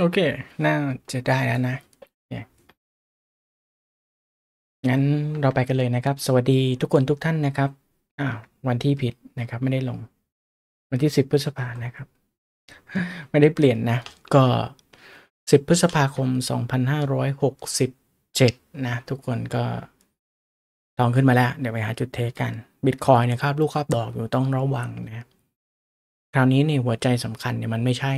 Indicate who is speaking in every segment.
Speaker 1: โอเค น่าจะได้แล้วนะ งั้นเราไปกันเลยนะครับ ส
Speaker 2: วัสดีทุกคนทุกท่านนะครับอ้าววันที่ผิดนะครับ ไม่ได้ลง วันที่สิบพฤษภานะครับ ไม่ได้เปลี่ยนนะ ก็สิบพฤษภาคมสองพันห้าร้อยหกสิบเจ็ดนะ ทุกคนก็ลองขึ้นมาแล้ว เดี๋ยวไปหาจุดเทกันบิตคอยเนี่ยครับ ลูกคาบดอกอยู่ต้องระวังนะคราวนี้เนี่ยหัวใจสำคัญเนี่ยมันไม่ใช่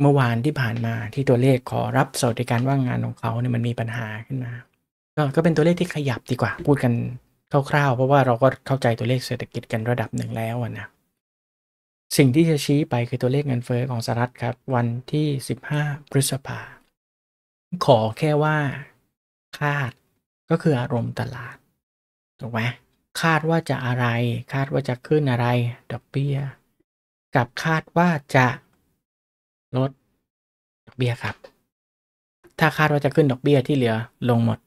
Speaker 2: เมื่อวานที่ผ่านมาที่ตัวเลขขอรับสวัสดิการว่างงานของเขาเนี่ยมันมีปัญหาขึ้นมา ก็ก็เป็นตัวเลขที่ขยับดีกว่า พูดกันคร่าวๆ เพราะว่าเราก็เข้าใจตัวเลขเศรษฐกิจกันระดับหนึ่งแล้วนะสิ่งที่จะชี้ไปคือตัวเลขเงินเฟอ้อของสหรัฐครับวันที่ 15พฤษภาขอแค่ว่า คาดก็คืออารมณ์ตลาดถูกไหมคาดว่าจะอะไร คาดว่าจะขึ้นอะไรดอกเบี้ยกับคาดว่าจะลดดอกเบี้ยครับ ถ้าคาดว่าจะขึ้นดอกเบี้ยที่เหลือ ลงหมด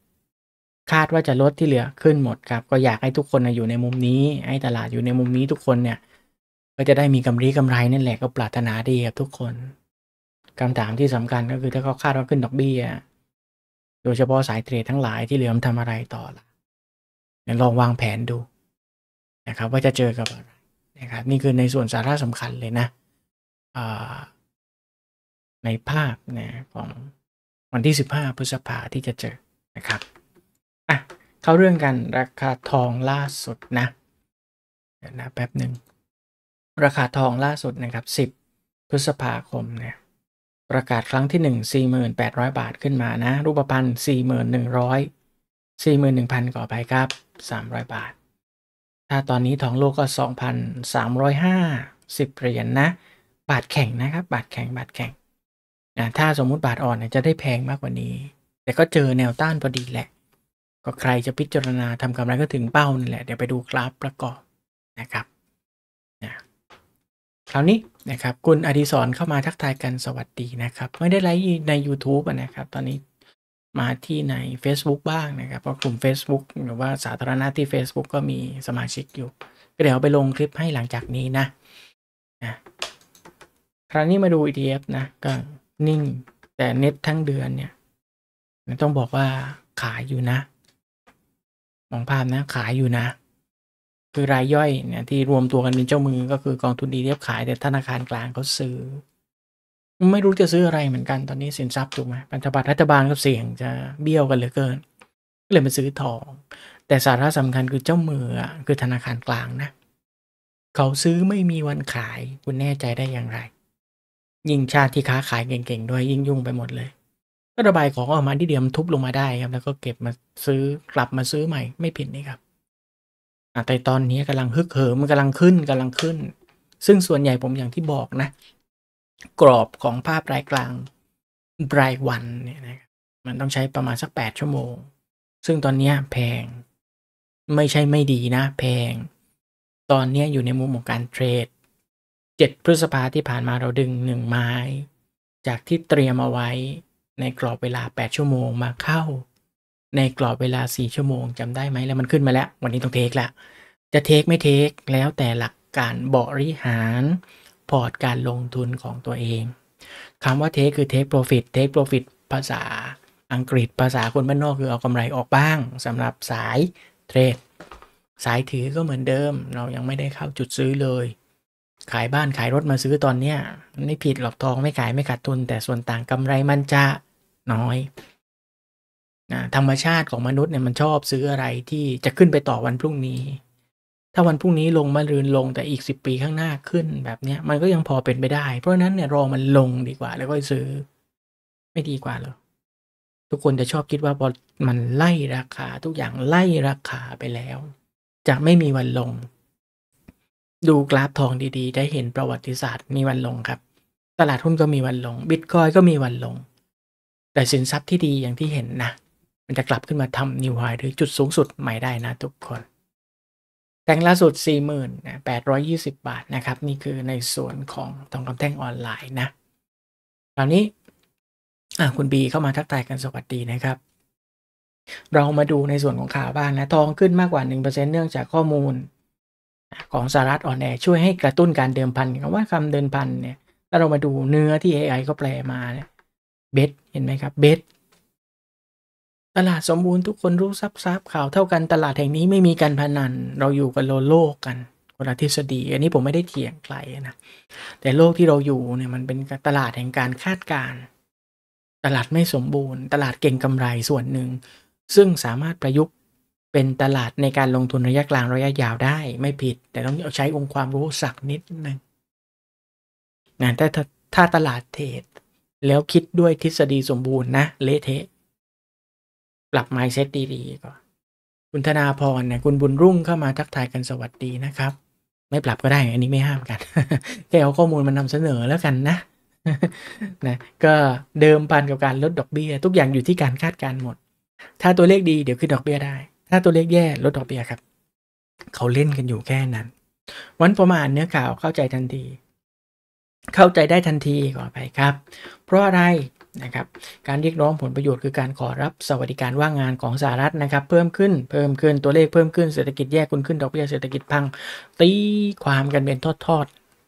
Speaker 2: คาดว่าจะลดที่เหลือ ขึ้นหมดครับ ก็อยากให้ทุกคนอยู่ในมุมนี้ ให้ตลาดอยู่ในมุมนี้ทุกคนเนี่ย ก็จะได้มีกำไรกำไรนั่นแหละก็ปรารถนาดีครับทุกคนคำถามที่สำคัญก็คือถ้าเขาคาดว่าขึ้นดอกเบี้ย โดยเฉพาะสายเทรดทั้งหลายที่เหลือมทำอะไรต่อล่ะลองวางแผนดู นะครับ ว่าจะเจอกับอะไรนะครับ นี่คือในส่วนสาระสำคัญเลยนะในภาพนะของวันที่ 15 พฤษภาที่จะเจอนะครับ อ่ะ เข้าเรื่องกันราคาทองล่าสุดนะเดี๋ยวนะแป๊บหนึ่งราคาทองล่าสุดนะครับ 10พฤษภาคมเนี่ยประกาศครั้งที่ 1 4,800 บาทขึ้นมานะ รูปพันธ์4,100 41,000ก่อไปครับ 300 บาท ถ้าตอนนี้ทองโลกก็ 2,350เหรียญนนะบาทแข่งนะครับ บาทแข่งบาทแข่งนะถ้าสมมุติบาทอ่อนเนี่ยจะได้แพงมากกว่านี้ แต่ก็เจอแนวต้านพอดีแหละ ก็ใครจะพิจารณาทำกำไรก็ถึงเป้านั่นแหละ เดี๋ยวไปดูกราฟประกอบนะครับนะคราวนี้นะครับ คุณอดิศรเข้ามาทักทายกันสวัสดีนะครับ ไม่ได้ไลฟ์ใน YouTube นะครับ ตอนนี้มาที่ใน Facebook บ้างนะครับเพราะกลุ่ม Facebook หรือว่าสาธารณะที่ Facebook ก็มีสมาชิกอยู่ก็เดี๋ยวไปลงคลิปให้หลังจากนี้นะนะคราวนี้มาดู ETF นะก็นิ่งแต่เน็ตทั้งเดือนเนี่ยต้องบอกว่าขายอยู่นะมองภาพนะขายอยู่นะคือรายย่อยเนี่ยที่รวมตัวกันเป็นเจ้ามือ ก็คือกองทุนดีเรียบขายแต่ธนาคารกลางเขาซื้อไม่รู้จะซื้ออะไรเหมือนกันตอนนี้สินทรัพย์ถูกไหมพันธบัตรรัฐบาลก็เสี่ยงจะเบี้ยวกันเหลือเกินก็เลยมาซื้อทองแต่สาระสำคัญคือเจ้ามือคือธนาคารกลางนะเขาซื้อไม่มีวันขายคุณแน่ใจได้อย่างไรยิ่งชาติที่ค้าขายเก่งๆ ด้วยยิ่งยุ่งไปหมดเลยก็ระบายของออกมาที่เดยมทุบลงมาได้ครับแล้วก็เก็บมาซื้อกลับมาซื้อใหม่ไม่ผิดนี่ครับแต่ตอนนี้กำลังฮึก เหิมมันกำลังขึ้นกำลังขึ้น ซึ่งส่วนใหญ่ผมอย่างที่บอกนะ กรอบของภาพรายกลางรายวันเนี่ยนะมันต้องใช้ประมาณสัก 8 ชั่วโมง ซึ่งตอนนี้แพง ไม่ใช่ไม่ดีนะ แพง ตอนนี้อยู่ในมุมของการเทรด7พฤษภาที่ผ่านมาเราดึง1ไม้ จากที่เตรียมเอาไว้ในกรอบเวลา 8 ชั่วโมงมาเข้า ในกรอบเวลา 4 ชั่วโมงจำได้ไหมแล้วมันขึ้นมาแล้ววันนี้ต้องเทคละจะเทคไม่เทค แล้วแต่หลักการบริหารพอร์ตการลงทุนของตัวเองคำว่าเทคคือเทคโปรฟิตเทคโปรฟิตภาษาอังกฤษภาษาคนบ้านนอกคือเอากำไรออกบ้างสำหรับสายเทรดสายถือก็เหมือนเดิม เรายังไม่ได้เข้าจุดซื้อเลยขายบ้านขายรถมาซื้อตอนเนี้ยไม่ผิดหรอกทองไม่ขายไม่ขาดทุนแต่ส่วนต่างกำไรมันจะน้อยนะธรรมชาติของมนุษย์เนี่ยมันชอบซื้ออะไรที่จะขึ้นไปต่อวันพรุ่งนี้ ถ้าวันพรุ่งนี้ลงมารืนลงแต่อีกิบปีข้างหน้าขึ้นแบบเนี้ยมันก็ยังพอเป็นไปได้เพราะนั้นเนี่ย รอมันลงดีกว่า แล้วก็ซื้อ ไม่ดีกว่าหรอทุกคนจะชอบคิดว่าพอมันไล่ราคาทุกอย่างไล่ราคาไปแล้วจะไม่มีวันลงดูกราฟทองดีๆ ได้เห็นประวัติศาสตร์มีวันลงครับ ตลาดหุ้นก็มีวันลงบิตคอยก็มีวันลง แต่สินทรัพย์ที่ดีอย่างที่เห็นนะ มันจะกลับขึ้นมาทำนิวไฮหรือจุดสูงสุดใหม่ได้นะทุกคนแต่งล่าสุด48,820 บาทนะครับ นี่คือในส่วนของทองคำแท่งออนไลน์นะคราวนี้คุณบีเข้ามาทักทายกันสวัสดีนะครับ เรามาดูในส่วนของข่าวบ้างนะทองขึ้นมากกว่า1%เนื่องจากข้อมูลของสหรัฐออนแอช่วยให้กระตุ้นการเดิมพันคำว่าคำเดิมพันเนี่ย ถ้าเรามาดูเนื้อที่ AI เขาแปลมา เนี่ย เบสเห็นไหมครับ เบสตลาดสมบูรณ์ทุกคนรู้ซับซับข่าวเท่ากัน ตลาดแห่งนี้ไม่มีการพนัน เราอยู่กันโลโลกกันคนละทฤษฎีอันนี้ผมไม่ได้เถียงใครนะ แต่โลกที่เราอยู่เนี่ยมันเป็นตลาดแห่งการคาดการ ตลาดไม่สมบูรณ์ ตลาดเก่งกำไรส่วนหนึ่งซึ่งสามารถประยุกเป็นตลาดในการลงทุนระยะกลางระยะยาวได้ ไม่ผิด แต่ต้องใช้องค์ความรู้สักนิดนึงนะถ้าถ้าตลาดเทรดแล้วคิดด้วยทฤษฎีสมบูรณ์นะเละเทะปรับไมเซ็ตดีๆก่อน คุณธนาพรเนี่ยคุณบุญรุ่งเข้ามาทักทายกันสวัสดีนะครับ ไม่ปรับก็ได้อันนี้ไม่ห้ามกัน แค่เอาข้อมูลมานำเสนอแล้วกันนะนะก็เดิมพันกับการลดดอกเบีย้ย ทุกอย่างอยู่ที่การคาดการณ์หมด ถ้าตัวเลขดีเดี๋ยวขึ้นดอกเบีย้ยได้ถ้าตัวเลขแย่ลดดอกเบี้ยครับ เขาเล่นกันอยู่แค่นั้น วันประมาณเนื้อข่าวเข้าใจทันที เข้าใจได้ทันทีก่อนไปครับ เพราะอะไรนะครับ การเรียกร้องผลประโยชน์คือการขอรับสวัสดิการว่างงานของสหรัฐนะครับ เพิ่มขึ้นเพิ่มขึ้นตัวเลขเพิ่มขึ้นเศรษฐกิจแย่คุณขึ้นดอกเบี้ยเศรษฐกิจพัง ตีความกันเป็นทอด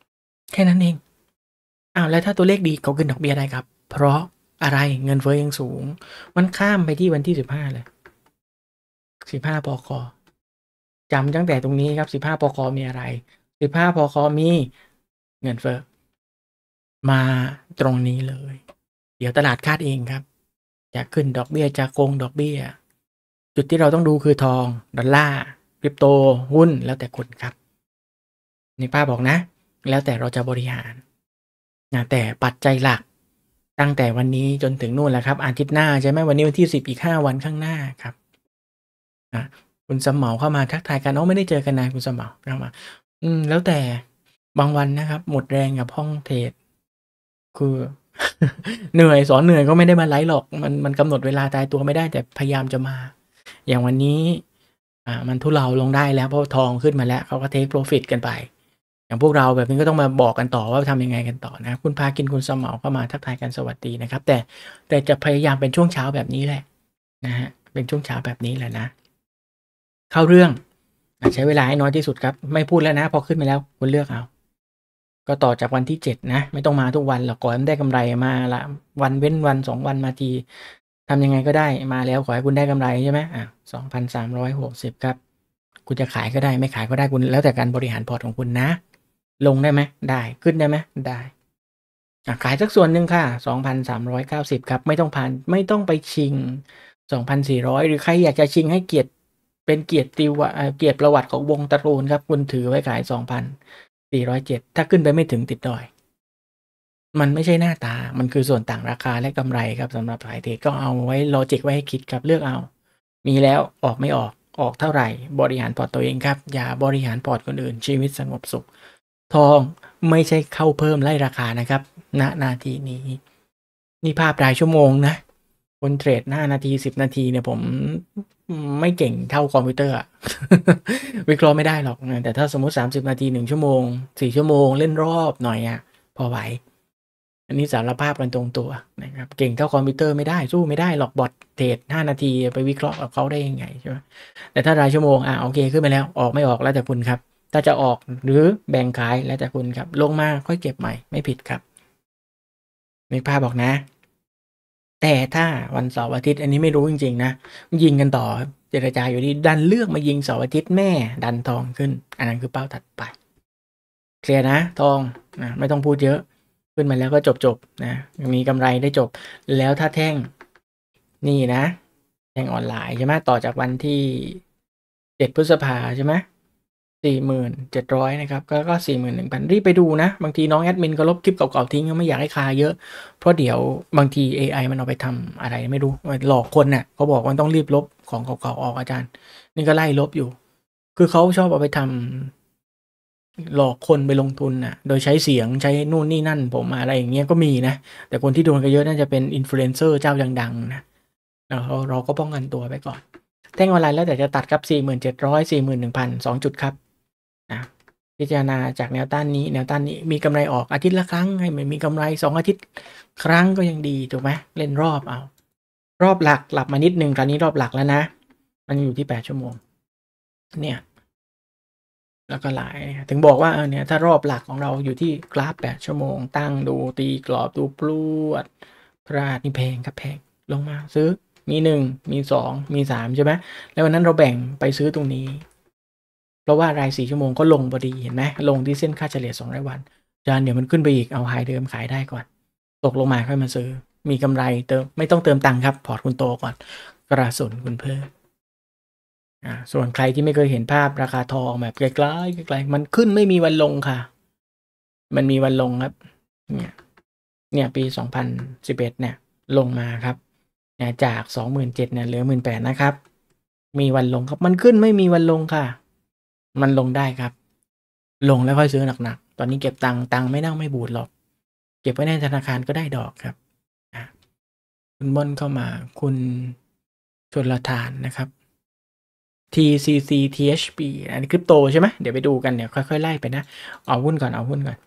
Speaker 2: ๆแค่นั้นเองอ้าวแล้วถ้าตัวเลขดีเขาขึ้นดอกเบี้ยได้ครับ เพราะอะไรเงินเฟ้อยังสูงมันข้ามไปที่วันที่15เลย15ปคจำตั้งแต่ตรงนี้ครับ15ปคมีอะไร 15ปคมี เงินเฟ้อมาตรงนี้เลย เดี๋ยวตลาดคาดเองครับ จะขึ้นดอกเบี้ย จะโกงดอกเบี้ย จุดที่เราต้องดูคือทอง ดอลลาร์คริปโต หุ้นแล้วแต่คนครับนี่ป้าบอกนะ แล้วแต่เราจะบริหารนะแต่ปัจจัยหลัก ตั้งแต่วันนี้จนถึงนู่นแหละครับอาทิตย์หน้าใช่ไหมวันนี้วันที่สิบอีกห้าวันข้างหน้าครับนะคุณสมเหมาเข้ามาทักทายกันอ้อไม่ได้เจอกันนานคุณสมเหมาเข้ามาอืม แล้วแต่บางวันนะครับหมดแรงกับห้องเทรดคือเหนื่อยสอนเหนื่อยก็ไม่ได้มาไลฟ์หรอก มันมันกำหนดเวลาตายตัวไม่ได้ แต่พยายามจะมา อย่างวันนี้ อ่า มันทุเลาลงได้แล้วเพราะทองขึ้นมาแล้วเขาก็เทคโปรฟิตกันไป อย่างพวกเราแบบนี้ก็ต้องมาบอกกันต่อว่าทำยังไงกันต่อนะคุณพากินคุณสมเหมา้ามาทักทายกันสวัสดีนะครับ แต่แต่จะพยายามเป็นช่วงเช้าแบบนี้แหละ นะฮะเป็นช่วงเช้าแบบนี้แหละนะเข้าเรื่องใช้เวลาให้น้อยที่สุดครับ ไม่พูดแล้วนะพอขึ้นไปแล้วคุณเลือกเอาก็ต่อจากวันที่เจ็ดนะไม่ต้องมาทุกวันหรอกขอให้ได้กำไรมาละวันเว้นวันสองวันมาทีทำยังไงก็ได้มาแล้วขอให้คุณได้กำไรใช่ไหมอ่ะสองพันสามร้อยหกสิบครับ คุณจะขายก็ได้ไม่ขายก็ได้คุณ แล้วแต่การบริหารพอร์ตของคุณนะ ลงได้ไหมได้ขึ้นได้ไหมได้ขายสักส่วนหนึ่งค่ะ2,390ครับไม่ต้องผ่านไม่ต้องไปชิง2,400หรือใครอยากจะชิงให้เกียรติเป็นเกียรติวาเกียรติประวัติของวงตระโูลครับ คุณถือไว้ขายสองพันสี่ร้อยเจ็ดถ้าขึ้นไปไม่ถึงติดดอย มันไม่ใช่หน้าตามันคือส่วนต่างราคาและกำไรครับสำหรับสายเทรดก็เอาไว้ลอจิกไว้ให้คิดครับ เลือกเอา มีแล้วออกไม่ออกออกเท่าไหร่ บริหารพอร์ตตัวเองครับ อย่าบริหารพอร์ตคนอื่น ชีวิตสงบสุข ทองไม่ใช่เข้าเพิ่มไล่ราคานะครับ ณนาทีนี้นี่ภาพรายชั่วโมงนะคนเทรดหน้านาทีสิบนาทีเนี่ยผมไม่เก่งเท่าคอมพิวเตอร์อวิเคราะห์ไม่ได้หรอก แต่ถ้าสมมติ30นาที1ชั่วโมง4ชั่วโมงเล่นรอบหน่อยอะ พอไหวอันนี้สารภาพกันตรงตัวนะครับเก่งเท่าคอมพิวเตอร์ไม่ได้ สู้ ไม่ได้หรอกบอทเทรด5นาทีไปวิเคราะห์กับเขาได้ยังไงใช่ไหมแต่ถ้ารายชั่วโมงอ่ะโอเคขึ้นไปแล้วออกไม่ออกแล้วแต่คุณครับ ถ้าจะออกหรือแบ่งขายแล้วแต่คุณครับ ลงมาค่อยเก็บใหม่ ไม่ผิดครับนีภาพบอกนะแต่ถ้าวันเสาร์อาทิตย์อันนี้ไม่รู้จริงๆนะ ยิงกันต่อเจรจาอยู่ดีดันเลือกมายิงเสาร์อาทิตย์แม่ดันทองขึ้น อันนั้นคือเป้าถัดไป เคลียร์นะทองนะไม่ต้องพูดเยอะขึ้นมาแล้วก็จบจบนะ มีกำไรได้จบ แล้วถ้าแท่ง นี่นะ แท่งออนไลน์ใช่ไหมต่อจากวันที่เจ็ดพฤษภาใช่ไหมสี่หมื่นเจ็ดร้อยนะครับ ก็ก็่งพันรีบไปดูนะ บางทีน้องแอดมินก็ลบคลิปเก่าๆทิ้งไม่อยากให้คาเยอะเพราะเดี๋ยวบางที AI มันเอาไปทำอะไรไม่รู้ หลอกคนนะ่ะเขาบอกว่าต้องรีบลบของเก่าๆออกอาจารย์นี่ก็ไล่ลบอยู่ คือเขาชอบเอาไปทำ หลอกคนไปลงทุนนะ่ะ โดยใช้เสียงใช้นู่นนี่นั่น ผมอะไรอย่างเงี้ยก็มีนะ แต่คนที่โดนกันเยอะน่าจะเป็นอินฟลูเอนเซอร์เจ้าดังๆนะเราเราก็ป้องกันตัวไปก่อนแท่งออนไลน์แล้วแต่จะตัดครับ4,700 41,000 2จุดครับพิจารณาจากแนวต้านนี้ แนวต้านนี้มีกำไรออกอาทิตย์ละครั้งให้มันมีกำไร 2 อาทิตย์ครั้งก็ยังดีถูกไหมเล่นรอบเอา รอบหลักหลับมานิดนึงคราวนี้รอบหลักแล้วนะมันอยู่ที่8ชั่วโมงเนี่ยแล้วก็หลายถึงบอกว่าเออเนี่ย ถ้ารอบหลักของเราอยู่ที่กราฟ8ชั่วโมง ตั้งดูตีกรอบดูปลวดพลาดนี่แพงครับแพงลงมา ซื้อ มี1มี2มี3ใช่ไหมแล้ววันนั้นเราแบ่งไปซื้อตรงนี้ราะว่า รายสี่ชั่วโมงก็ลงพอดีเห็นไหมลงที่เส้นค่าเฉลี่ย2รายวันจานเดี๋ยวมันขึ้นไปอีกเอาไฮเดิมขายได้ก่อน ตกลงมาค่อยมาซื้อ มีกำไรเติมไม่ต้องเติมตังค์ครับ พอร์ตคุณโตก่อนกระสุนคุณเพิ่มส่วนใครที่ไม่เคยเห็นภาพราคาทองแบบไกลๆไกลๆมันขึ้นไม่มีวันลงค่ะ มันมีวันลงครับเนี่ยเนี่ยปีสองพันสิบเอ็ดเนี่ยลงมาครับเนี่ยจากสองหมื่นเจ็ดเนี่ยเหลือหมื่นแปดนะครับมีวันลงครับมันขึ้นไม่มีวันลงค่ะมันลงได้ครับ ลงแล้วค่อยซื้อหนักๆ ตอนนี้เก็บตังค์ ตังค์ไม่เน่าไม่บูดหรอก เก็บไว้ในธนาคารก็ได้ดอกครับ คุณบนเข้ามา คุณชนลทานนะครับ TCC THB อันนี้คริปโตใช่ไหมเดี๋ยวไปดูกัน เดี๋ยวค่อยๆไล่ไปนะ เอาหุ้นก่อน เอาหุ้นก่อน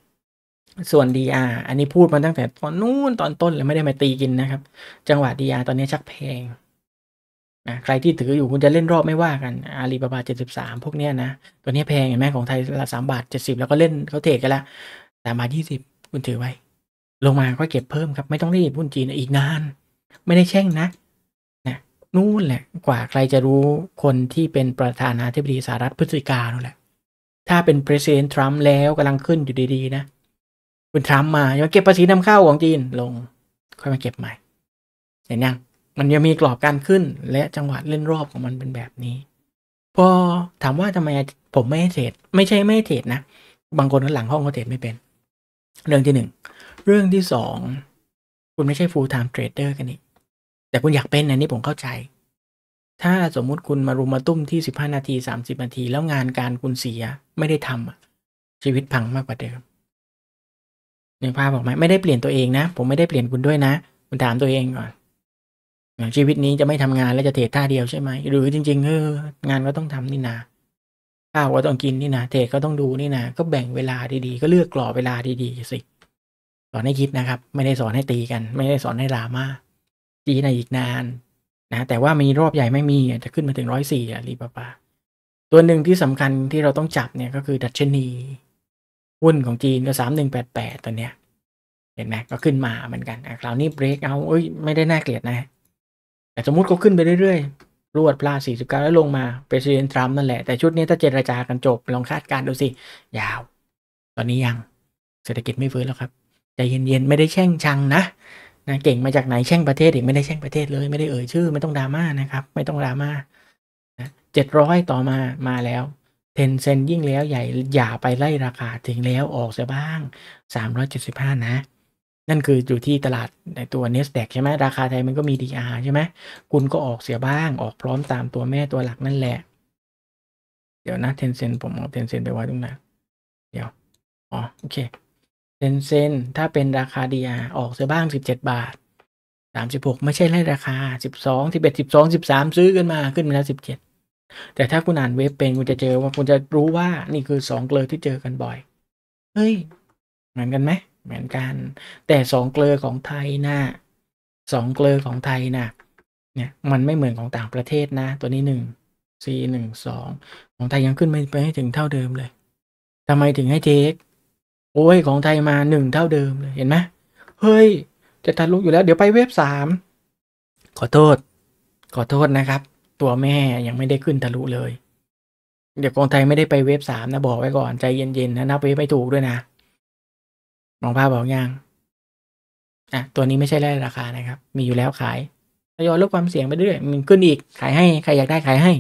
Speaker 2: ส่วน DR อันนี้พูดมาตั้งแต่ตอนนู้นตอนต้นเลยไม่ได้มาตีกินนะครับ จังหวะ DR ตอนนี้ชักแพงนะใครที่ถืออยู่คุณจะเล่นรอบไม่ว่ากัน อาลีบาบาเจ็ดสิบสามพวกเนี้ยนะ ตัวนี้แพงเห็นไหมของไทยละสามบาทเจ็ดสิบแล้วก็เล่นเขาเทกันละสามบาทยี่สิบคุณถือไว้ ลงมาก็เก็บเพิ่มครับไม่ต้องรีบหุ้นจีนอีกนาน ไม่ได้แช่งนะนะ นู่นแหละกว่าใครจะรู้คนที่เป็นประธานาธิบดีสหรัฐพฤติการน่นแหละ ถ้าเป็นประธานทรัมป์แล้วกำลังขึ้นอยู่ดีๆนะคุณทรัมป์มาอย่าเก็บภาษีนำเข้าของจีนลง ค่อยมาเก็บใหม่ เห็นยังมันยังมีกรอบการขึ้นและจังหวะเล่นรอบของมันเป็นแบบนี้ พอถามว่าทำไมผมไม่เทรดไม่ใช่ไม่เทรดนะ บางคนหลังห้องเขาเทรดไม่เป็น เรื่องที่หนึ่ง เรื่องที่สอง คุณไม่ใช่ full time trader กันนี่แต่คุณอยากเป็นอันนี้ผมเข้าใจ ถ้าสมมุติคุณมารุมมาตุ้มที่ 15 นาที 30 นาที แล้วงานการคุณเสียไม่ได้ทำชีวิตพังมากกว่าเดิมนึกภาพออกไหมไม่ได้เปลี่ยนตัวเองนะผมไม่ได้เปลี่ยนคุณด้วยนะ คุณถามตัวเองก่อนชีวิตนี้จะไม่ทำงานแล้วจะเทรดท่าเดียวใช่ไหม หรือจริง ๆ เอองานก็ต้องทำนี่นาข้าวก็ต้องกินนี่นะเทรดก็ต้องดูนี่นะก็แบ่งเวลาดีๆก็เลือกกรอบเวลาดีๆสิสอนให้คิดนะครับ ไม่ได้สอนให้ตีกัน ไม่ได้สอนให้ลามาตีนนอีกนานนะแต่ว่ามีรอบใหญ่ไม่มีจะขึ้นมาถึงร้อยสี่อะรีบปาตัวหนึ่งที่สำคัญที่เราต้องจับเนี่ยก็คือดัชนีหุ้นของจีนก็สามหนึ่งแปดแปดตัวเนี้ยเห็นไหมก็ขึ้นมาเหมือนกันคราวนี้เบรกเอาเอ้ยไม่ได้น่าเกลียดนะแต่สมมติเขาขึ้นไปเรื่อยๆ รวดพลาสี่สิบเก้าแล้วลงมาเป็นิดเนทรัม์นั่นแหละ แต่ ชุดนี้ถ้าเจรจากันจบลองคาดการดู สิ ยาว ตอนนี้ยัง เศรษฐกิจไม่ฟื้นแล้วครับใจเย็น ๆ ไม่ได้แช่งชังนะนะ เก่งมาจาก ไหน แช่ง ประเทศอีกไม่ได้แช่งประเทศเลยไม่ได้เอ่ยชื่อไม่ต้องดราม่านะครับ ไม่ต้องดราม่าเจ็ดร้อยต่อมา มาแล้วเทนเซนยิ่งแล้วใหญ่ อย่าไปไล่ราคาถึงแล้วออกเสียบ้าง 375 นะนั่นคืออยู่ที่ตลาดในตัว n นสแดกใช่ไหมราคาไทยมันก็มีดีอาใช่ไหม คุณก็ออกเสียบ้าง ออกพร้อมตามตัวแม่ตัวหลักนั่นแหละ เดี๋ยวนะเทนเซนผมเอาเทนเซนไปไว้ตรงไหนเดี๋ยวอ๋อโอเคเทนเซนถ้าเป็นราคาดีอาออกเสียบ้างสิบเจ็ดบาทสสามิบหกไม่ใช่ไล่ราคาสสสสิิบบองเ็ดองสิบสามซื้อกันมาขึ้นมาแล้วสิบเจ็ดแต่ถ้าคุณอ่านเว็บเป็นคุณจะเจอว่าคุณจะรู้ว่านี่คือสองเกลอที่เจอกันบ่อยเฮ้ย เหมือนกันไหมเหมือนกัน แต่สองเกลือของไทยนะสองเกลือของไทยนะเนี่ย มันไม่เหมือนของต่างประเทศนะตัวนี้หนึ่งสี่หนึ่งสองของไทยยังขึ้นไม่ไปให้ถึงเท่าเดิมเลยทำไมถึงให้เทคโอ้ยของไทยมาหนึ่งเท่าเดิมเลยเห็นไหมเฮ้ย จะทะลุอยู่แล้วเดี๋ยวไปเว็บสามขอโทษ ขอโทษนะครับ ตัวแม่ยังไม่ได้ขึ้นทะลุเลย เดี๋ยวกองไทยไม่ได้ไปเว็บสามนะบอกไว้ก่อนใจเย็นๆนะนับเว็บไม่ถูกด้วยนะมองภาพบอกอย่าง อ่ะตัวนี้ไม่ใช่แร่ราคานะครับมีอยู่แล้วขายทยอยลดความเสี่ยงไปเรื่อยมันขึ้นอีกขายให้ ใครอยากได้ ขายให้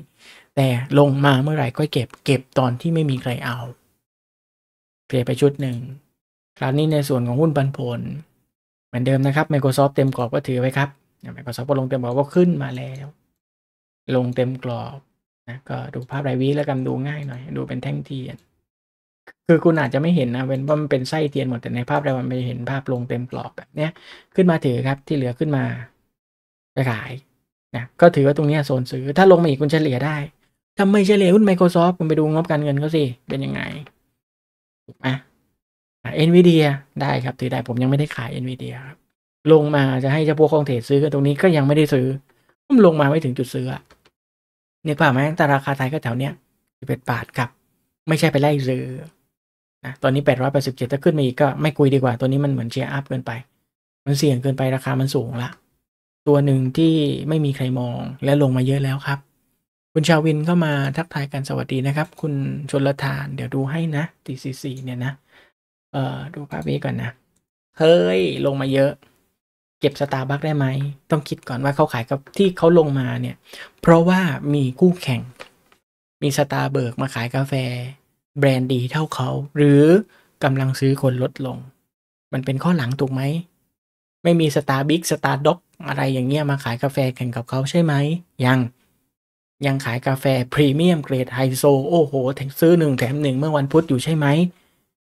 Speaker 2: แต่ลงมาเมื่อไหร่ก็เก็บเก็บตอนที่ไม่มีใครเอาเคลียร์ไปชุดหนึ่งคราวนี้ในส่วนของหุ้นปันผลเหมือนเดิมนะครับ Microsoft เต็มกรอบก็ถือไว้ครับ Microsoft ก็ลงเต็มกรอบก็ขึ้นมาแล้ว ลงเต็มกรอบ นะก็ดูภาพรายวีแล้วกันดูง่ายหน่อย ดูเป็นแท่งเทียนคือคุณอาจจะไม่เห็นนะเป็นว่ามันเป็นไส้เทียนหมดแต่ในภาพเรามันไม่เห็นภาพลงเต็มกรอบแบบเนี้ยขึ้นมาถือครับที่เหลือขึ้นมาไปขายนะก็ถือว่าตรงนี้โซนซื้อ ถ้าลงมาอีกคุณเฉลี่ยได้ทำไมเฉลี่ยหุ้น Microsoft คุณไปดูงบการเงินเขาสิ เป็นยังไงถูกไหมเอ็นวีเดียได้ครับ ถือได้ผมยังไม่ได้ขายเอ็นวีเดียครับลงมาจะให้เจ้าพวกคองเทรดซื้อกตรงนี้ก็ยังไม่ได้ซื้อผมลงมาไม่ถึงจุดซื้อเนี่ยป่าไหมแต่ราคาไทยก็แถวเนี้ยสิบเอ็ดบาทครับไม่ใช่ไปไล่ซื้อนะ ตอนนี้แปดร้อยแปดสิบเจ็ดถ้าขึ้นมาอีกก็ไม่คุยดีกว่า ตัวนี้มันเหมือน เชียร์อัพเกินไป มันเสี่ยงเกินไป ราคามันสูงละตัวหนึ่งที่ไม่มีใครมองและลงมาเยอะแล้วครับ คุณชาววินก็มาทักทายกันสวัสดีนะครับ คุณชนละทาน เดี๋ยวดูให้นะตีสีสีเนี่ยนะ เอ่อ ดูภาพนี้ก่อนนะ เฮ้ย ลงมาเยอะ เก็บสตาร์บัคได้ไหมต้องคิดก่อนว่าเขาขายกับที่เขาลงมาเนี่ย เพราะว่ามีคู่แข่งมีสตาร์เบิร์กมาขายกาแฟแบรนด์ดีเท่าเขา หรือกำลังซื้อคนลดลง มันเป็นข้อหลังถูกไหม ไม่มีสตาร์บิ๊กสตาร์ด็อกอะไรอย่างเงี้ยมาขายกาแฟแข่งกับเขาใช่ไหมยัง ยังขายกาแฟพรีเมียมเกรดไฮโซ โอ้โหแงซื้อหนึ่งแถมหนึ่งเมื่อวันพุธอยู่ใช่ไหม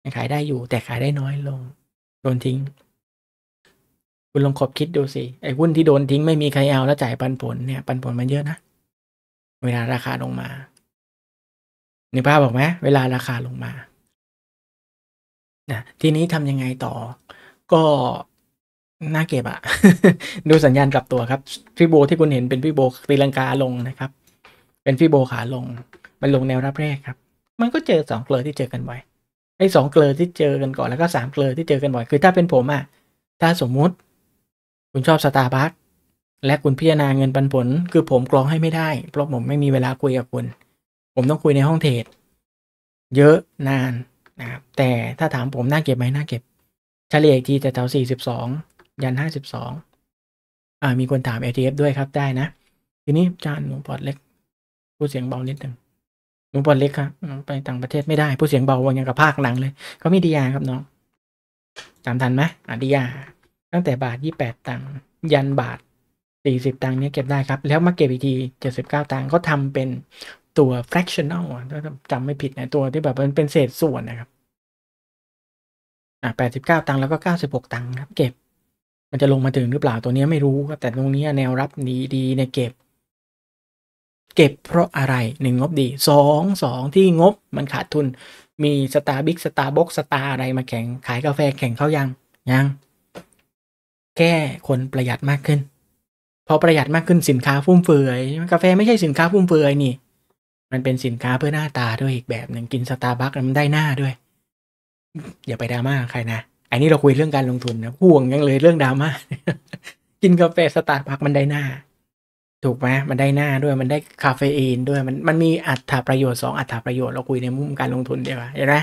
Speaker 2: ยังขายได้อยู่แต่ขายได้น้อยลง โดนทิ้ง คุณลองขอบคิดดูสิไอ้หุ้นที่โดนทิ้งไม่
Speaker 1: มีใครเอา แล้วจ่ายปันผลเนี่ยปันผลมันเยอะนะ เวลาราคาลงมานึกภาพออกไหมเวลาราคาลงมา นะทีนี้
Speaker 2: ทำยังไงต่อก็น่าเก็บอะดูสัญญาณกลับตัวครับฟิโบที่คุณเห็นเป็นฟิโบตีลังกาลงนะครับ เป็นฟิโบขาลงมันลงแนวรับแรกครับ มันก็เจอสองเกลอที่เจอกันบ่อยไอ้สองเกลอที่เจอกันก่อนแล้วก็สามเกลอที่เจอกันบ่อย คือถ้าเป็นผมอะถ้าสมมุติคุณชอบสตาร์บัคและคุณพิจารณาเงินปันผล คือผมกรองให้ไม่ได้เพราะผมไม่มีเวลาคุยกับคุณผมต้องคุยในห้องเทรดเยอะนานนะครับแต่ถ้าถามผมน่าเก็บไหมน่าเก็บ เฉลี่ยทีแต่แถวสี่สิบสองยันห้าสิบสองอ่ามีคนถาม e t f ด้วยครับได้นะทีนี้จานหนูปอดเล็กพูดเสียงเบานิดหนึ่งหนูปอดเล็กครับ ไปต่างประเทศไม่ได้พูดเสียงเบาวันยังกับภาคหลังเลย ก็มีดียาครับน้องจำทันไหมอดียา ตั้งแต่บาทยี่แปดตังค์ยันบาทสี่สิบตังค์เนี้ยเก็บได้ครับ แล้วมาเก็บอีกทีเจ็ดสิบเก้าตังค์ก็ทำเป็นตัว fractional ถ้าจำไม่ผิดนะตัวที่แบบมันเป็นเศษส่วนนะครับอ่าแปดสิบเก้าตังค์แล้วก็เก้าสิบหกตังค์ครับ เก็บ มันจะลงมาถึงหรือเปล่าตัวนี้ไม่รู้ครับ แต่ตรงนี้แนวรับดีดีเนี่ยเก็บ เก็บเพราะอะไรหนึ่งงบดีสองสองที่งบ มันขาดทุนมีสตาร์บิ๊กสตาร์บ็อกสตาร์อะไรมาแข่งขายกาแฟแข่งเขายัง ยัง แค่คนประหยัดมากขึ้นพอประหยัดมากขึ้นสินค้าฟุ่มเฟือยกาแฟไม่ใช่สินค้าฟุ่มเฟือยนี่มันเป็นสินค้าเพื่อหน้าตาด้วยอีกแบบหนึ่งกินสตาร์บัคมันได้หน้าด้วยอย่าไปดราม่าใครนะไอ้นนี่เราคุยเรื่องการลงทุนนะห่วงยังเลยเรื่องดราม่ากินกาแฟสตาร์บัคมันได้หน้า ถูกไหมมันได้หน้าด้วยมันได้คาเฟอีนด้วยมันมันมีอัตราประโยชน์สองอัตราประโยชน์เราคุยในมุมการลงทุนเดียวเห็นไหม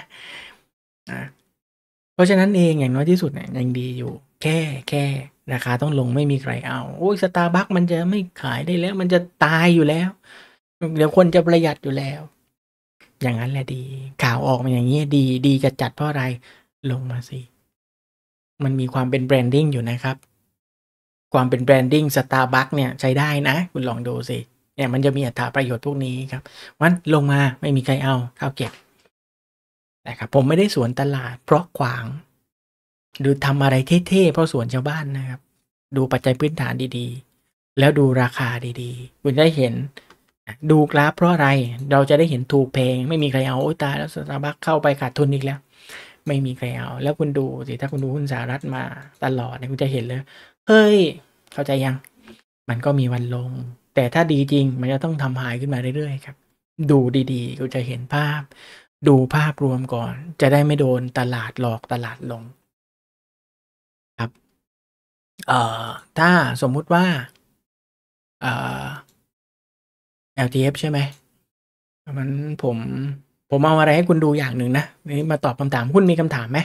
Speaker 2: เพราะฉะนั้นเองอย่างน้อยที่สุดเนี่ย ยังดีอยู่ แค่แค่ราคาต้องลงไม่มีใครเอาโอ้ยสตาร์บัคมันจะไม่ขายได้แล้ว มันจะตายอยู่แล้วเดี๋ยวคนจะประหยัดอยู่แล้ว อย่างนั้นแหละดี ข่าวออกมาอย่างนี้ดี ดีจะจัดเพราะอะไร ลงมาสิ มันมีความเป็นแบรนดิ้งอยู่นะครับ ความเป็นแบรนดิ้งสตาร์บัคเนี่ยใช้ได้นะ คุณลองดูสิ เนี่ย มันจะมีอัตราประโยชน์พวกนี้ครับ วันลงมาไม่มีใครเอา ข้าวเก็บนะครับผมไม่ได้สวนตลาด เพราะขวางหรือทำอะไรเท่ๆ เพราะสวนชาวบ้านนะครับ ดูปัจจัยพื้นฐานดีๆ แล้วดูราคาดีๆ คุณได้เห็นดูกราฟเพราะอะไร เราจะได้เห็นถูกแพงไม่มีใครเอาโอ้ตายแล้วสตาร์บัคเข้าไปขาดทุนอีกแล้ว ไม่มีใครเอาแล้วคุณดูสิถ้าคุณดูหุ้นสหรัฐมาตลอดเนี่ยคุณจะเห็นเลยเฮ้ย เข้าใจยัง มันก็มีวันลง แต่ถ้าดีจริงมันจะต้องทำหายขึ้นมาเรื่อยๆครับ ดูดีๆคุณจะเห็นภาพ ดูภาพรวมก่อน จะได้ไม่โดนตลาดหลอกตลาดลง
Speaker 1: ครับ เอ่อ ถ้าสมมุติว่าเอ่อ LTF ใช่ไหมมัน
Speaker 2: ผม ผมเอาอะไรให้คุณดูอย่างหนึ่งนะนี่มาตอบคำถามหุ้นมีคำถามไหม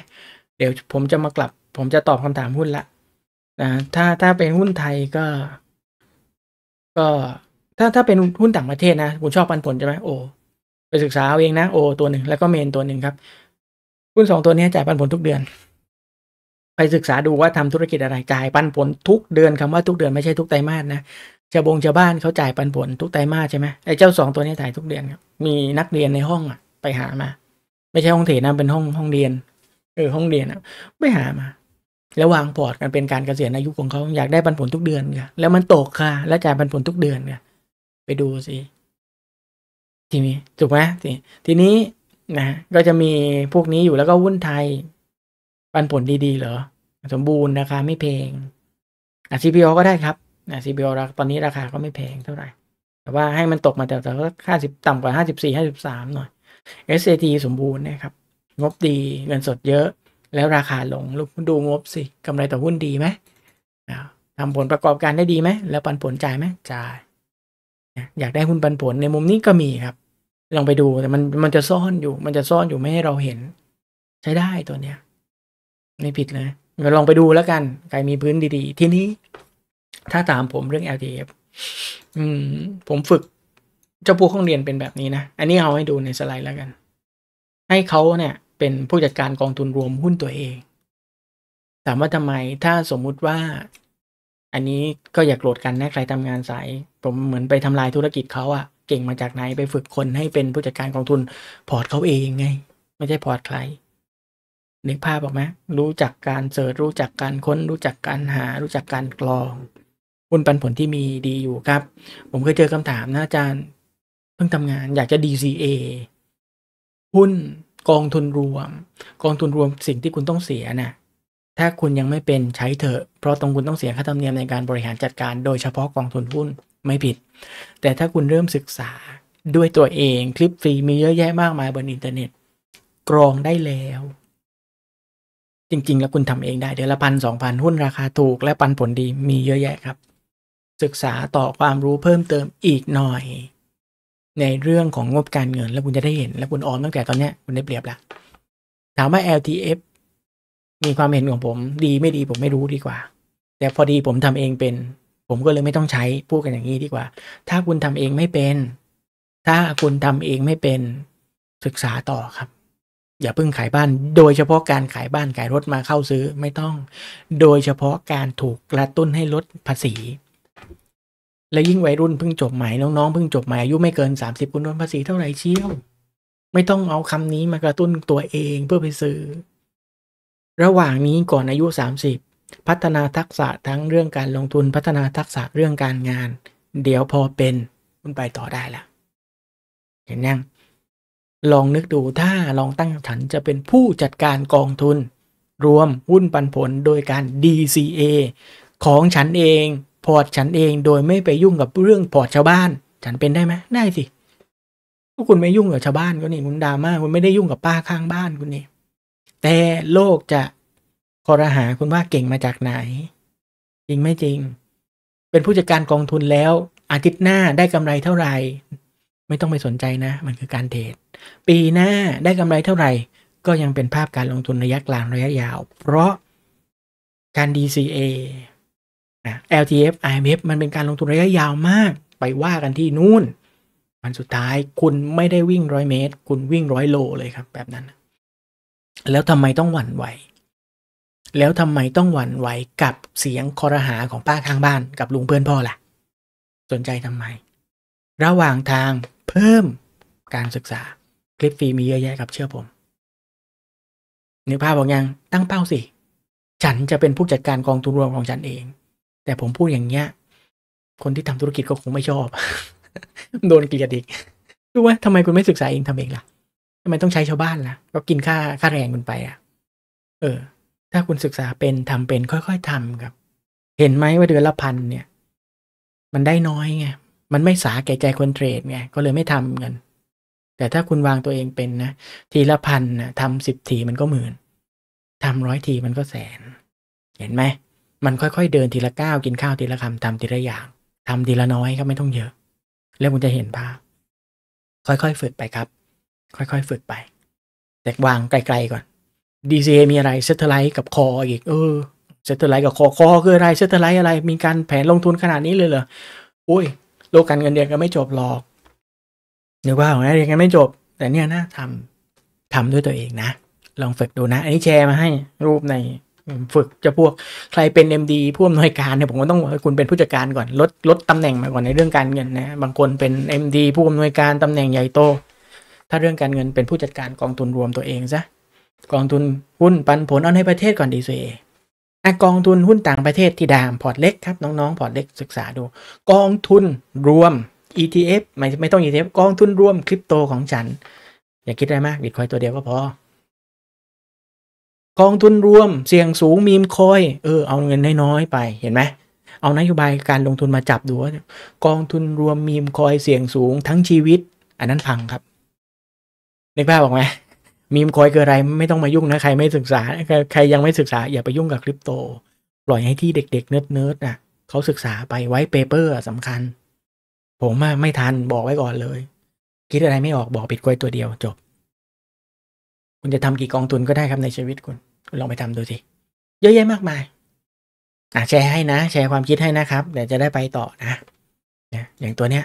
Speaker 2: เดี๋ยวผมจะมากลับ ผมจะตอบคำถามหุ้นละนะถ้าถ้าเป็นหุ้นไทยก็ ก็ ถ้าถ้าเป็นหุ้นต่างประเทศนะคุณชอบปันผลใช่ไหมโอ้ไปศึกษาเอาเองนะโอตัวหนึ่งแล้วก็เมนตัวหนึ่งครับหุ้นสองตัวนี้จ่ายปันผลทุกเดือน ไปศึกษาดูว่าทำธุรกิจอะไรจ่าย ปันผล ทุกเดือนคำว่าทุกเดือนไม่ใช่ทุกไตรมาสนะชาวบงชาวบ้านเขาจ่ายปันผลทุกไตรมาสใช่ไหมไอ้เจ้าสองตัวนี้ถ่ายทุกเดือนครับมีนักเรียนในห้องอ่ะ ไปหามา ไม่ใช่ห้องเถนะเป็นห้องห้องเรียนเออห้องเรียนอ่ะไปหามาแล้ววางพอร์ตกันเป็นการเกษียณอายุของเขาอยากได้ปันผลทุกเดือนค่ะแล้ว มันตกค่ะแล้วจ่ายปันผลทุกเดือนค่ะไปดูสิทีนี้ถูกไหมทีทีนี้นะก็จะมีพวกนี้อยู่แล้วก็วุ้นไทยปันผลดีๆเหรอสมบูรณ์นะคะ ไม่เพลงอาชีพพี่ออก็ได้ครับนะ CPO ราตอนนี้ราคาก็ไม่แพงเท่าไหร่แต่ว่าให้มันตกมาแต่แต่ค่าสิบต่ำกว่าห้าสิบสี่ห้าสิบสามหน่อย SAT สมบูรณ์นะครับ งบดี เงินสดเยอะ แล้วราคาลงลูกดูงบสิกำไรต่อหุ้นดีไหมทำผลประกอบการได้ดีไหมแล้วปันผลจ่ายไหมจ่ายอยากได้หุ้นปันผลในมุมนี้ก็มีครับ ลองไปดู แต่มันมันจะซ่อนอยู่ มันจะซ่อนอยู่ไม่ให้เราเห็น ใช้ได้ตัวเนี้ยไม่ผิดเลยลองไปดูแล้วกันใครมีพื้นดีๆ ที่นี้ถ้าถามผมเรื่อง LTF อืม ผมฝึกเจ้าพู้ห้องเรียนเป็นแบบนี้นะอันนี้เอาให้ดูในสไลด์แล้วกัน ให้เขาเนี่ย เป็นผู้จัดการกองทุนรวมหุ้นตัวเองถามว่าทำไมถ้าสมมุติว่า อันนี้ก็อย่ากโกรธกันนะใครทำงานสาย ผมเหมือนไปทำลายธุรกิจเขาอะเก่งมาจากไหนไปฝึกคนให้เป็นผู้จัดการกองทุนพอร์ตเขาเองไง ไม่ใช่พอร์ตใครนึกภาพออกไหมรู้จักการเสิร์ชรู้จักการค้น รู้จักการหา รู้จักการกรองุ้นปันผลที่มีดีอยู่ครับ ผมเคยเจอคำถามนะอาจารย์ เพิ่งทำงานอยากจะ DCA หุ้นกองทุนรวม กองทุนรวมสิ่งที่คุณต้องเสียนะ่ะถ้าคุณยังไม่เป็นใช้เถอะเพราะตรงคุณต้องเสียค่าธรรมเนียมในการบริหารจัดการ โดยเฉพาะกองทุนหุ้นไม่ผิด แต่ถ้าคุณเริ่มศึกษาด้วยตัวเองคลิปฟรีมีเยอะแยะมากมายบนอินเทอร์เน็ต กรองได้แล้ว จริงๆแล้วคุณทำเองได้เดือนละพันสองพันหุ้นราคาถูกและปันผลดีมีเยอะแยะครับศึกษาต่อความรู้เพิ่มเติมอีกหน่อย ในเรื่องของงบการเงินแล้วคุณจะได้เห็น แล้วคุณออมตั้งแต่ตอนเนี้ยคุณได้เปรียบละถามว่า LTF มีความเห็นของผม ดีไม่ดีผมไม่รู้ดีกว่า แต่พอดีผมทำเองเป็น ผมก็เลยไม่ต้องใช้พูดกันอย่างนี้ดีกว่า ถ้าคุณทำเองไม่เป็น ถ้าคุณทำเองไม่เป็นศึกษาต่อครับ อย่าเพิ่งขายบ้านโดยเฉพาะการขายบ้านขายรถมาเข้าซื้อไม่ต้อง โดยเฉพาะการถูกกระตุ้นให้ลดภาษีและยิ่งวัยรุ่นเพิ่งจบใหม่น้องๆเพิ่งจบใหม่อายุไม่เกิน 30 คุณโดนภาษีเท่าไหร่เชี่ยว ไม่ต้องเอาคำนี้มากระตุ้นตัวเองเพื่อไปซื้อ ระหว่างนี้ก่อนอายุ 30 พัฒนาทักษะทั้งเรื่องการลงทุนพัฒนาทักษะเรื่องการงาน เดี๋ยวพอเป็นมันไปต่อได้ละเห็นยังลองนึกดูถ้าลองตั้งฉันจะเป็นผู้จัดการกองทุนรวมหุ้นปันผลโดยการ DCA ของฉันเองพอร์ตฉันเองโดยไม่ไปยุ่งกับเรื่อง พอร์ตชาวบ้าน ฉันเป็นได้ไหมได้สิก็คุณไม่ยุ่งกับชาวบ้านก็นี่คุณดราม่าคุณไม่ได้ยุ่งกับป้าข้างบ้านคุณนี่แต่โลกจะคอรหาคุณว่าเก่งมาจากไหน จริงไม่จริง เป็นผู้จัดการกองทุนแล้ว อาทิตย์หน้าได้กำไรเท่าไหร่ไม่ต้องไปสนใจนะ มันคือการเทรดปีหน้าได้กำไรเท่าไหร่ก็ยังเป็นภาพการลงทุนระยะกลางระยะยาวเพราะการ DCA นะ LTF IMF มันเป็นการลงทุนระยะยาวมาก ไปว่ากันที่นู่นมันสุดท้ายคุณไม่ได้วิ่งร้อยเมตร คุณวิ่งร้อยโลเลยครับ แบบนั้น แล้วทำไมต้องหวั่นไหว แล้วทำไมต้องหวั่นไหว กับเสียงคอรหาของป้าข้างบ้านกับลุงเพื่อนพ่อล่ะ สนใจทำไม ระหว่างทางเพิ่มการศึกษาคลิปฟรีมีเยอะแยะครับเชื่อผมนึกภาพบอกยังตั้งเป้าสิฉันจะเป็นผู้จัดการกองทุนรวมของฉันเองแต่ผมพูดอย่างเงี้ย คนที่ทำธุรกิจก็คงไม่ชอบ โดนเกลียดอีกรู้ว่าทำไมคุณไม่ศึกษาเองทำเองล่ะทำไมต้องใช้ชาวบ้านล่ะ ก็กินค่าค่าแรงคุณไปอ่ะเออ ถ้าคุณศึกษาเป็นทำเป็น ค่อย ๆทำครับ เห็นไหมว่าเดือนละพันเนี่ยมันได้น้อยไงมันไม่สาแก่ใจคนเทรดไงก็เลยไม่ทำเงินแต่ถ้าคุณวางตัวเองเป็นนะ ทีละพันนะทำสิบทีมันก็หมื่นทำร้อยทีมันก็แสน เห็นไหมมันค่อย ๆ เดินทีละก้าวกินข้าวทีละคำทำทีละอย่างทำทีละน้อยก็ไม่ต้องเยอะ แล้วคุณจะเห็นภาพค่อยๆฝึกไปครับ ค่อยๆฝึกไป แต่วางไกลๆก่อน DCA มีอะไรเซตเทอร์ไลท์กับคออีกเออเซตเทอร์ไลท์กับคอคอคืออะไรเซตเทอร์ไลท์อะไรมีการแผนลงทุนขนาดนี้เลยเหรออุ้ย โลกการเงินเดือนก็ไม่จบหรอกี๋ยว่าของเรียวกันไม่จบ แต่เนี่ยนะทำทำด้วยตัวเองนะ ลองฝึกดูนะอันนี้แชร์มาให้ รูปในฝึกจะพวกใครเป็น MD ผู้อำนวยการเนี่ยผมก็ต้องคุณเป็นผู้จัดการก่อน ลดลดตำแหน่งมาก่อนในเรื่องการเงินนะบางคนเป็น MD ผู้อำนวยการตำแหน่งใหญ่โตถ้าเรื่องการเงินเป็นผู้จัดการกองทุนรวมตัวเองซะกองทุนหุ้นปันผลเอาในประเทศก่อนดีเิกองทุนหุ้นต่างประเทศที่ดามพอร์ตเล็กครับน้องๆพอร์ตเล็กศึกษาดูกองทุนรวม ETF ไม่ไม่ต้อง ETF กองทุนรวมคริปโตของฉัน อย่าคิดอะไรมากบิตคอยตัวเดียวก็พอกองทุนรวม เสี่ยงสูงมีมคอยเออ เอาเงินน้อยๆไป เห็นไหม เอานโยบายการลงทุนมาจับดูว่ากองทุนรวมมีมคอยเสี่ยงสูงทั้งชีวิต อันนั้นพังครับนึกภาพออกไหมมีมคอยคืออะไร ไม่ต้องมายุ่งนะใครไม่ศึกษา ใครยังไม่ศึกษา อย่าไปยุ่งกับคริปโตปล่อยให้ที่เด็กๆเนิร์ดๆอ่ะเขาศึกษาไปไว้เปเปอร์สำคัญ ผมไม่ทันบอกไว้ก่อนเลย คิดอะไรไม่ออกบอกปิดกล้วยตัวเดียวจบคุณจะทำกี่กองทุนก็ได้ครับในชีวิตคุณคุณลองไปทำดูสิ เยอะแยะมากมายอ่ะแชร์ให้นะ แชร์ความคิดให้นะครับเดี๋ยวจะได้ไปต่อนะนะอย่างตัวเนี้ย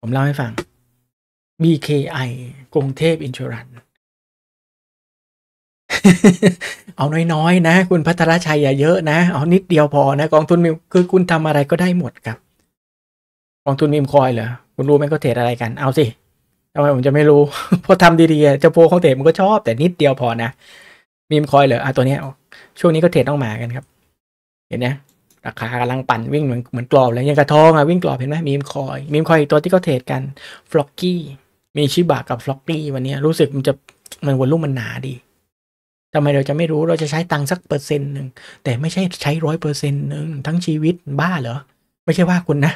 Speaker 2: ผมเล่าให้ฟัง BKI กรุงเทพอินชูรันเอาน้อยๆนะ คุณพัทรชัยอย่าเยอะนะ เอานิดเดียวพอนะ กองทุนมิมคือคุณทำอะไรก็ได้หมดครับกองทุนมิมคอยเหรอคุณรู้ไหมก็เทรดอะไรกันเอาสิทำไมผมจะไม่รู้พอทำดีๆเจ้าโพของเทะมันก็ชอบแต่นิดเดียวพอนะ มีมคอยเหรออ่ะตัวเนี้ยช่วงนี้ก็เทรดต้องมากันครับ เห็นไหมราคากำลังปั่น วิ่งเหมือนเหมือนกรอบเลย ยังกระทองอ่ะวิ่งกรอบเห็นไหม มีมคอย มีมคอยอีกตัวที่ก็เทรดกัน ฟล็อกกี้ มีชิบะกับฟล็อกกี้วันนี้ รู้สึกมันจะมันวอลุ่มมันหนาดี ทำไมเราจะไม่รู้เราจะใช้ตังค์สักเปอร์เซ็นต์หนึ่งแต่ไม่ใช่ใช้ร้อยเปอร์เซ็นต์หนึ่งทั้งชีวิตบ้าเหรอไม่ใช่ว่าคุณนะ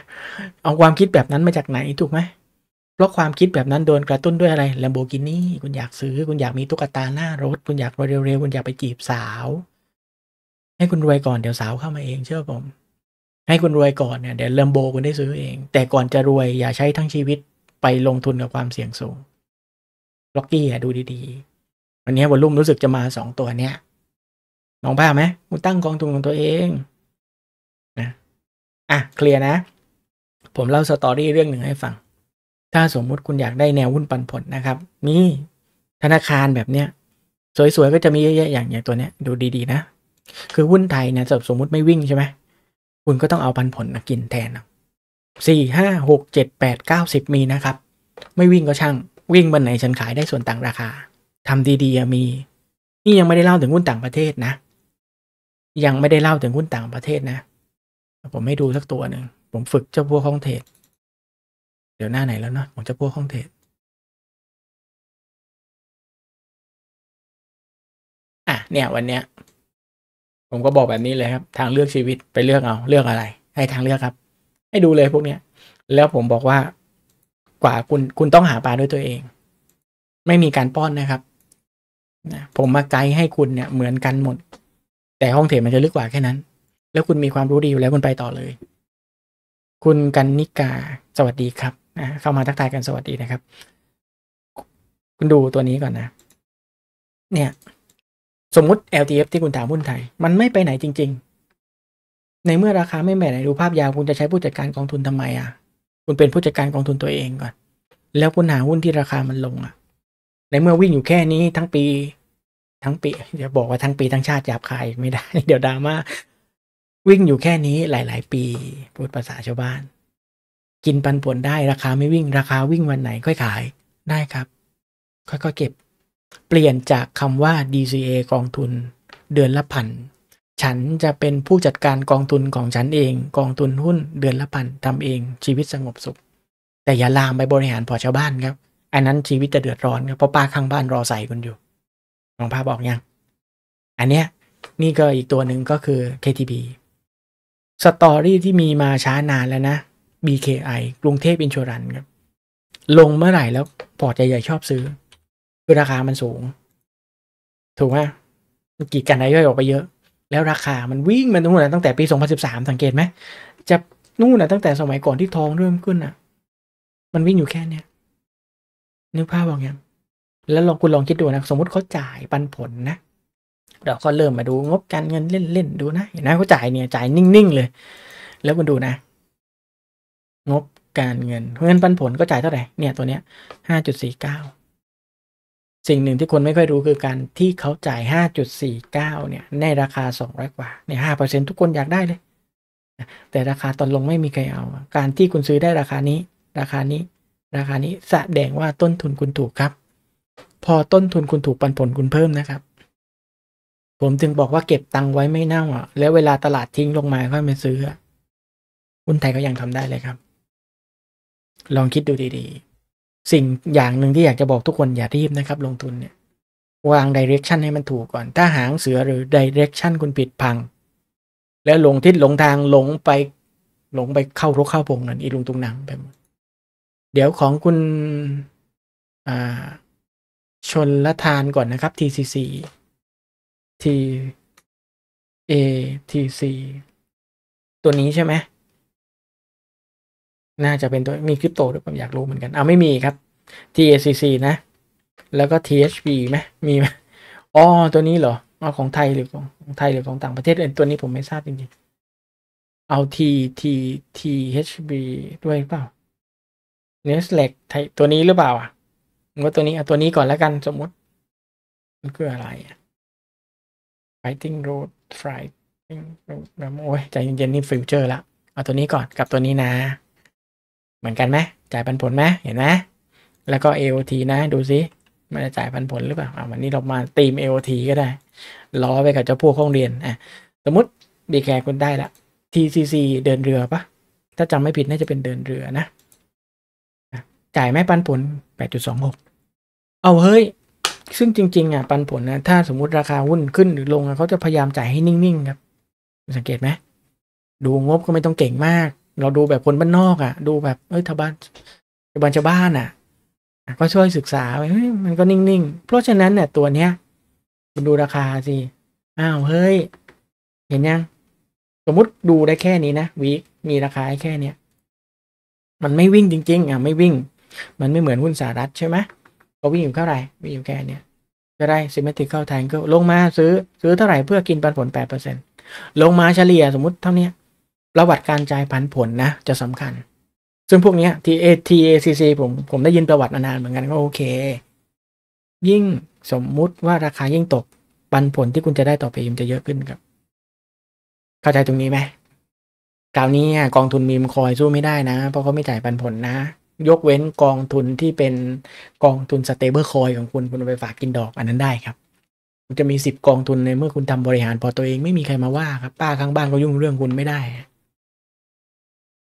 Speaker 2: เอาความคิดแบบนั้นมาจากไหนถูกไหมเพราะความคิดแบบนั้นโดนกระตุ้นด้วยอะไรแลมโบกินี่คุณอยากซื้อคุณอยากมีตุ๊กตาหน้ารถคุณอยากรวยเร็วๆคุณอยากไปจีบสาว ให้คุณรวยก่อนเดี๋ยวสาวเข้ามาเองเชื่อผม ให้คุณรวยก่อน เนี่ยเดี๋ยวแลมโบคุณได้ซื้อเอง แต่ก่อนจะรวยอย่าใช้ทั้งชีวิตไปลงทุนกับความเสี่ยงสูง ล็อกกี้อะดูดีๆ วันนี้วอลลุ่มรู้สึกจะมาสองตัวเนี้ยมองภาพไหมคุณตั้งกองทุนของตัวเองนะอ่ะเคลียร์นะ ผมเล่าสตอรี่เรื่องหนึ่งให้ฟังถ้าสมมุติคุณอยากได้แนวหุ้นปันผลนะครับ มีธนาคารแบบเนี้ยสวยๆก็จะมีเยอะๆอย่างอย่างตัวเนี้ย ดูดีๆนะคือหุ้นไทยเนี่ยสมมติไม่วิ่งใช่ไหมคุณก็ต้องเอาปันผลมากินแทนสี่ห้าหกเจ็ดแปดเก้าสิบมีนะครับ ไม่วิ่งก็ช่างวิ่งวันไหนฉันขายได้ส่วนต่างราคา ทำดีๆมี นี่ยังไม่ได้เล่าถึงหุ้นต่างประเทศนะ
Speaker 1: ยังไม่ได้เล่าถึงหุ้นต่างประเทศนะ ผมไม่ดูสักตัวหนึ่งผมฝึกเจ้าพวกของเทรดเดี๋ยวหน้าไหนแล้วเนาะผมจะพวกห้องเทดอ่ะเนี่ย วันเนี้ย ผมก็บอกแบบนี้เลยครับ ทางเลือกชีวิตไปเลือกเอา เลือกอะไร ให้ทางเลือกครับ ให้
Speaker 2: ดูเลย พวกเนี้ยแล้วผมบอกว่ากว่าคุณ คุณต้องหาปลาด้วยตัวเอง ไม่มีการป้อนนะครับนะผมมาไกด์ให้คุณเนี่ยเหมือนกันหมด แต่ห้องเทรดมันจะลึกกว่าแค่นั้น แล้วคุณมีความรู้ดีอยู่แล้วคุณไปต่อเลย คุณกันนิกาสวัสดีครับนะเข้ามาทักทายกันสวัสดีนะครับ คุณดูตัวนี้ก่อนนะ เนี่ยสมมุติ LTF ที่คุณถามหุ้นไทย มันไม่ไปไหนจริง ๆ ในเมื่อราคาไม่แม่ไหนดูภาพยาว คุณจะใช้ผู้จัดการกองทุนทำไมอ่ะคุณเป็นผู้จัดการ กองทุนตัวเองก่อน แล้วคุณหาหุ้นที่ราคามันลงอ่ะ ในเมื่อวิ่งอยู่แค่นี้ทั้งปี ทั้งปีเดี๋ยวบอกว่าทั้งปีทั้งชาติหยาบคายไม่ได้เดี๋ยวดราม่าวิ่งอยู่แค่นี้หลาย ๆ ปีพูดภาษาชาวบ้านกินปันผลได้ราคาไม่วิ่งราคาวิ่งวันไหน ค่อยขายได้ครับ ค่อยๆเก็บ เปลี่ยนจากคำว่า DCA กองทุน เดือนละพันฉันจะเป็นผู้จัดการกองทุนของฉันเองกองทุนหุ้น เดือนละพันทำเอง ชีวิตสงบสุข แต่อย่าลามไปบริหารพอชาวบ้านครับ อันนั้นชีวิตจะเดือดร้อนครับเพราะป้าข้างบ้านรอใส่คุณอยู่นองภาพบอกยัง อันเนี้ยนี่ก็อีกตัวหนึ่งก็คือ KTB สตอรี่ที่มีมาช้านานแล้วนะ BKI กรุงเทพอินชัวรันครับลงเมื่อไหร่แล้วพอร์ตใหญ่ๆ ชอบซื้อ คือราคามันสูง ถูกไหมกีดกันได้ย่อยออกไปเยอะ แล้วราคามันวิ่งมันนู่นนะตั้งแต่ปี 2013สังเกตไหมจะนู่นนะตั้งแต่สมัยก่อนที่ทองเริ่มขึ้นอนะ่ะ มันวิ่งอยู่แค่เนี้ย นึกภาพบอกยังแล้วลองคุณลองคิดดูนะ สมมติเขาจ่ายปันผลนะ เดี๋ยวเขาเริ่มมาดูงบการเงินเล่นๆดูนะเห็นไหมเขาจ่ายเนี่ยจ่ายนิ่งๆเลย แล้วคุณดูนะงบการเงินเงินปันผลก็จ่ายเท่าไหร่เนี่ย ตัวเนี้ยห้าจุดสี่เก้าสิ่งหนึ่งที่คนไม่ค่อยรู้คือการที่เขาจ่ายห้าจุดสี่เก้าเนี่ยในราคาสองร้อยกว่าเนี่ยห้าเเปอร์ซ็นทุกคนอยากได้เลย แต่ราคาตอนลงไม่มีใครเอาการที่คุณซื้อได้ราคานี้ ราคานี้ ราคานี้สแสดงว่าต้นทุนคุณถูกครับ พอต้นทุนคุณถูกปันผลคุณเพิ่มนะครับ ผมถึงบอกว่าเก็บตังค์ไว้ไม่เน่าอ่ะแล้วเวลาตลาดทิ้งลงมาค่อยมาซื้อคุณไทยก็ยังทำได้เลยครับลองคิดดูดีๆ สิ่งอย่างหนึ่งที่อยากจะบอกทุกคนอย่ารีบนะครับ ลงทุนเนี่ย วางดิเรกชันให้มันถูกก่อน ถ้าหางเสือหรือดิเรกชันคุณผิดพัง แล้วหลงทิศหลงทางหลงไปหลงไปเข้ารกเข้าพงนั่นอีลุงตุงนังไปหมดเดี๋ยวของคุณ
Speaker 1: ชนละทานก่อนนะครับ TCC T A T C ตัวนี้ใช่ไหมน่าจะเป็นตัวมีคริปโตหรือเวล่มอยากรู้เหมือนกันเอาไม่มีครับ TACC นะ
Speaker 2: แล้วก็ THB ไหมมีไหมอ๋อตัวนี้เหรอเอาของไทยหรือของของไทยหรือของต่างประเทศเอ็นตัวนี้ผมไม่ทราบจริงๆเอา T T T H B ด้วยเปล่า n e s l e กไทยตัวนี้หรือเปล่าอ่ะก็ตัวนี้เอาตัวนี้ก่อนแล้วกันสมมติ มันคืออะไรอ่ะ Fighting Road
Speaker 1: Fighting
Speaker 2: Road โอ้ยใจเย็นๆนี่ฟิวเจอร์ละเอาตัวนี้ก่อนกับตัวนี้นะหมือนกันไหมจ่ายปันผลไหมเห็นไหมแล้วก็ AOT นะดูซิมันจะจ่ายปันผลหรือเปล่าวันนี้เรามาตีม AOT ก็ได้ล้อไปกับเจ้าพวกห้องเรียนอ่ะ สมมติบีแคร์คุณได้ละ TCC เดินเรือปะถ้าจำไม่ผิดน่าจะเป็นเดินเรือนะจ่ายไม่ปันผล8.26เอาเฮ้ย ซึ่งจริงๆอ่ะปันผลนะ ถ้าสมมติราคาหุ้นขึ้นหรือลงเขาจะพยายามจ่ายให้นิ่งๆครับ สังเกตไหมดูงบก็ไม่ต้องเก่งมากเราดูแบบคนบ้านนอกอ่ะ ดูแบบ เอ้ยชาวบ้านชาวบ้านชาวบ้านอ่ะก็ช่วยศึกษาไยมันก็นิ่ง ๆ เพราะฉะนั้นเนี่ยตัวเนี้ยคุณดูราคาสิอ้าวเฮ้ยเห็นยังสมมติดูได้แค่นี้ นะวีคมีราคาแค่เนี้ยมันไม่วิ่งจริง ๆ อ่ะ ไม่วิ่ง มันไม่เหมือนหุ้นสหรัฐใช่ไหมก็วิ่งอยู่เท่าไหร่วิ่งอยู่แค่เนี้ยก็ได้ซิมเมติ i c a l t r i a n g ลงมาซื้อซื้อเท่าไหร่เพื่อกินปันผลแปปดเเอร์ซ็นต์ลงมาเฉลี่ย สมมติเท่านี้ประวัติการจ่ายผันผลนะ จะสำคัญ ซึ่งพวกนี้ T A T A C C ผมผมได้ยินประวัติมานานเหมือนกันก็โอเค ยิ่งสมมุติว่าราคายิ่งตกปันผลที่คุณจะได้ต่อไปมันจะเยอะขึ้นครับ เข้าใจตรงนี้ไหมคราวนี้กองทุนมีมคอยสู้ไม่ได้นะ เพราะเขาไม่จ่ายปันผลนะ ยกเว้นกองทุนที่เป็นกองทุนสเตเบิลคอยของคุณ คุณไปฝากกินดอกอันนั้นได้ครับจะมีสิบกองทุนในเมื่อคุณทำบริหารพอตัวเองไม่มีใครมาว่าครับป้าข้างบ้านก็ยุ่งเรื่องคุณไม่ได้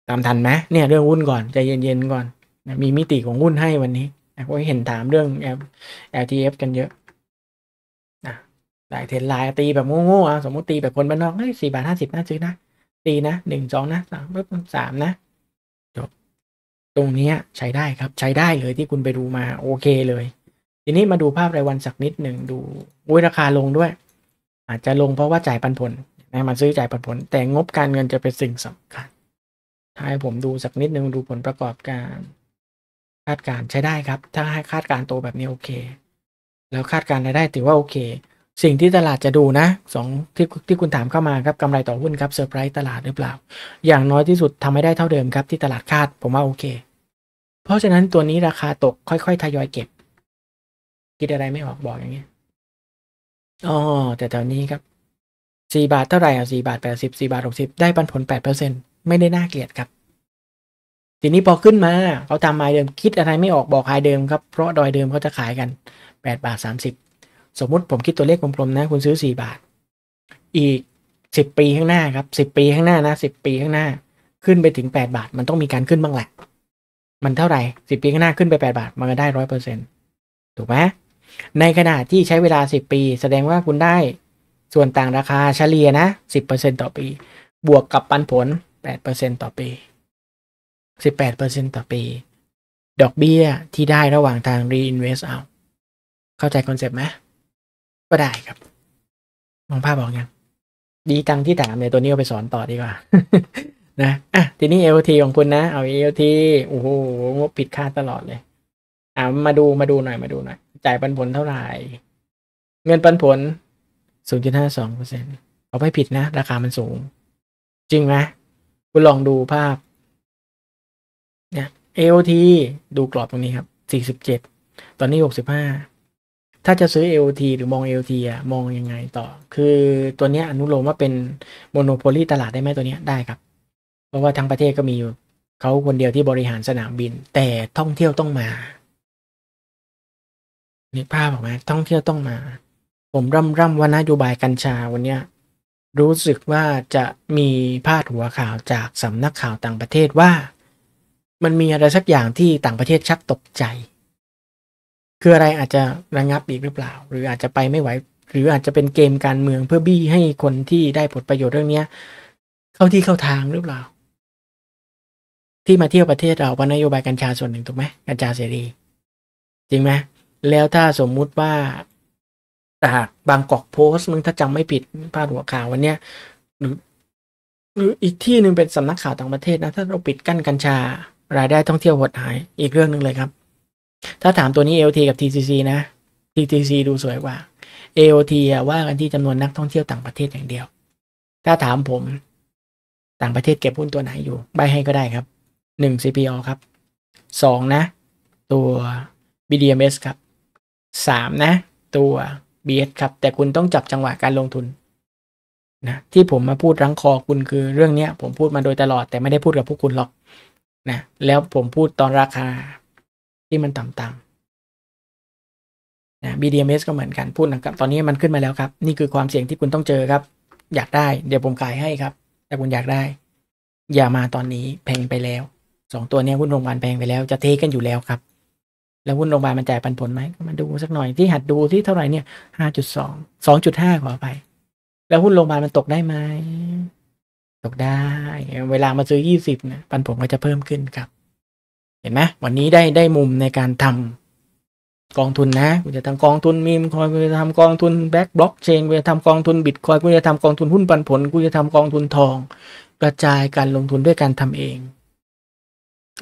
Speaker 2: ตามทันไหมเนี่ยเรื่องหุ้นก่อนใจเย็นๆก่อนนะมีมิติของหุ้นให้วันนี้นะก็เห็นถามเรื่อง LTF กันเยอะ นะ ได้เทรนไลน์ตีแบบโง่ๆสมมติตีแบบคนบ้านนอกเฮ้ยสี่บาทห้าสิบน่าซื้อนะ ตีนะหนึ่งสองนะสามปุ๊บสามนะ จบ ตรงนี้ใช้ได้ครับ ใช้ได้เลยที่คุณไปดูมาโอเคเลย ทีนี้มาดูภาพรายวันสักนิดหนึ่งดูอุ้ยราคาลงด้วย อาจจะลงเพราะว่าจ่ายปันผลนะมาซื้อจ่ายปันผล แต่งบการเงินจะเป็นสิ่งสำคัญให้ผมดูสักนิดนึงดูผลประกอบการ คาดการใช้ได้ครับ ถ้าให้คาดการโตแบบนี้โอเค แล้วคาดการรายได้ถือว่าโอเค สิ่งที่ตลาดจะดูนะสองที่ที่คุณถามเข้ามาครับกำไรต่อหุ้นครับเซอร์ไพรส์ตลาดหรือเปล่า อย่างน้อยที่สุดทำให้ได้เท่าเดิมครับที่ตลาดคาดผมว่าโอเค เพราะฉะนั้นตัวนี้ราคาตกค่อยๆทยอยเก็บคิดอะไรไม่ออกบอกอย่างนี้อ๋อแต่แถวนี้ครับสี่บาทเท่าไหร่อ่ะสี่บาทแปดสิบสี่บาทหกสิบได้ปันผลแปดเปอร์เซ็นต์ไม่ได้น่าเกลียดครับ ทีนี้พอขึ้นมาเขาทำไฮเดิมคิดอะไรไม่ออกบอกไฮเดิมครับ เพราะดอยเดิมเขาจะขายกัน 8 บาท 30 สมมุติผมคิดตัวเลขกลมๆนะ คุณซื้อ 4 บาท อีก 10 ปีข้างหน้าครับ 10 ปีข้างหน้านะ10 ปีข้างหน้า ขึ้นไปถึง 8 บาท มันต้องมีการขึ้นบ้างแหละมันเท่าไหร่10 ปีข้างหน้าขึ้นไป8บาทมันก็ได้ร้อยเปอร์เซ็นต์ถูกไหมในขณะที่ใช้เวลา 10 ปี แสดงว่าคุณได้ส่วนต่างราคาเฉลี่ยนะ10%ต่อปีบวกกับปันผล18%ต่อปี 18%ต่อปี ดอกเบี้ยที่ได้ระหว่างทาง reinvest เอา เข้าใจคอนเซปต์ไหม ก็ได้ครับ มองภาพบอกยังดีตังที่ถามเนี่ยตัวนี้เอาไปสอนต่อดีกว่า นะ อ่ะ ทีนี้ LT ของคุณนะ เอา LT โอ้โหงบผิดคาดตลอดเลย อ่ะ มาดูมาดูหน่อย มาดูหน่อย จ่ายปันผลเท่าไหร่ เงินปันผล 0.52%เอาไปผิดนะ ราคามันสูง จริงไหมุณลองดูภาพ เนี่ย AOT ดูกรอบตรงนี้ครับสสี่ิบเจ็ดตอนนี้หหกสิบ้าถ้าจะซื้อ AOT หรือมอง AOT อะมองยังไงต่อ คือตัวนี้อนุโลมว่าเป็นโมโนโพลีตลาดได้ไหมตัวนี้ได้ครับ เพราะว่าทั้งประเทศก็มีอยู่ เขาคนเดียวที่บริหารสนามบิน แต่ท่องเที่ยวต้องมานึภาพออกไหมท่องเที่ยวต้องมา ผมร่ำร่ำว่านโยบายกัญชาวันเนี้ยรู้สึกว่าจะมีพาดหัวข่าวจากสำนักข่าวต่างประเทศว่ามันมีอะไรสักอย่างที่ต่างประเทศชักตกใจ คืออะไรอาจจะระงงับอีกหรือเปล่า หรืออาจจะไปไม่ไหวหรืออาจจะเป็นเกมการเมืองเพื่อบี้ให้คนที่ได้ผลประโยชน์เรื่องนี้เข้าที่เข้าทางหรือเปล่า ที่มาเที่ยวประเทศเราเพราะนโยบายกัญชาส่วนหนึ่งถูกไหมกัญชาเสรี จริงไหมแล้วถ้าสมมุติว่าแต่ากบางกอกโพสต์มึงถ้าจำไม่ผิดพาดหัวข่าว วันเนี้ยหรือหรืออีกที่หนึ่งเป็นสำนักข่าวต่างประเทศนะถ้าเราปิดกั้นกัญชา รายได้ท่องเที่ยวหดหายอีกเรื่องหนึ่งเลยครับถ้าถามตัวนี้เอ t กับ TCC นะ TCC ดูสวยกว่า AOT ว่ากันที่จำนวนนักท่องเที่ยวต่างประเทศอย่างเดียว ถ้าถามผมต่างประเทศเก็บหุ้นตัวไหนอยู่ ใบให้ก็ได้ครับหนึ่ง CPO ครับสองนะตัว BDMs ครับสามนะ ตัวเบีอสครับแต่คุณต้องจับจังหวะการลงทุนนะที่ผมมาพูดรั้งคอคุณคือเรื่องเนี้ย ผมพูดมาโดยตลอดแต่ไม่ได้พูดกับพวกคุณหรอกนะแล้วผมพูดตอนราคาที่มันต่ำๆนะ BDMs ก็เหมือนกันพูดนะครับตอนนี้มันขึ้นมาแล้วครับ นี่คือความเสี่ยงที่คุณต้องเจอครับ อยากได้เดี๋ยวผมขายให้ครับแต่คุณอยากได้ อย่ามาตอนนี้แพงไปแล้วสองตัวนี้คุณโรงพยาบาลแพงไปแล้วจะเทกันอยู่แล้วครับแล้วหุ้นโรงพยาบาลมันจ่ายปันผลไหมมาดูสักหน่อยที่หัดดูที่เท่าไหร่เนี่ยห้าจุดสองสองจุดห้าขอไป แล้วหุ้นโรงพยาบาลมันตกได้ไหม ตกได้ เวลามาซื้อยี่สิบนะปันผลก็จะเพิ่มขึ้นครับ เห็นไหมวันนี้ได้ได้มุมในการทำ กองทุนนะคุณจะทำกองทุนมีมคอยคุณจะทำกองทุนแบ็กบล็อกเชนคุณจะทำกองทุนบิตคอยคุณจะทำกองทุนหุ้นปันผลคุณจะทำกองทุนทอง กระจายการลงทุนด้วยการทำเอง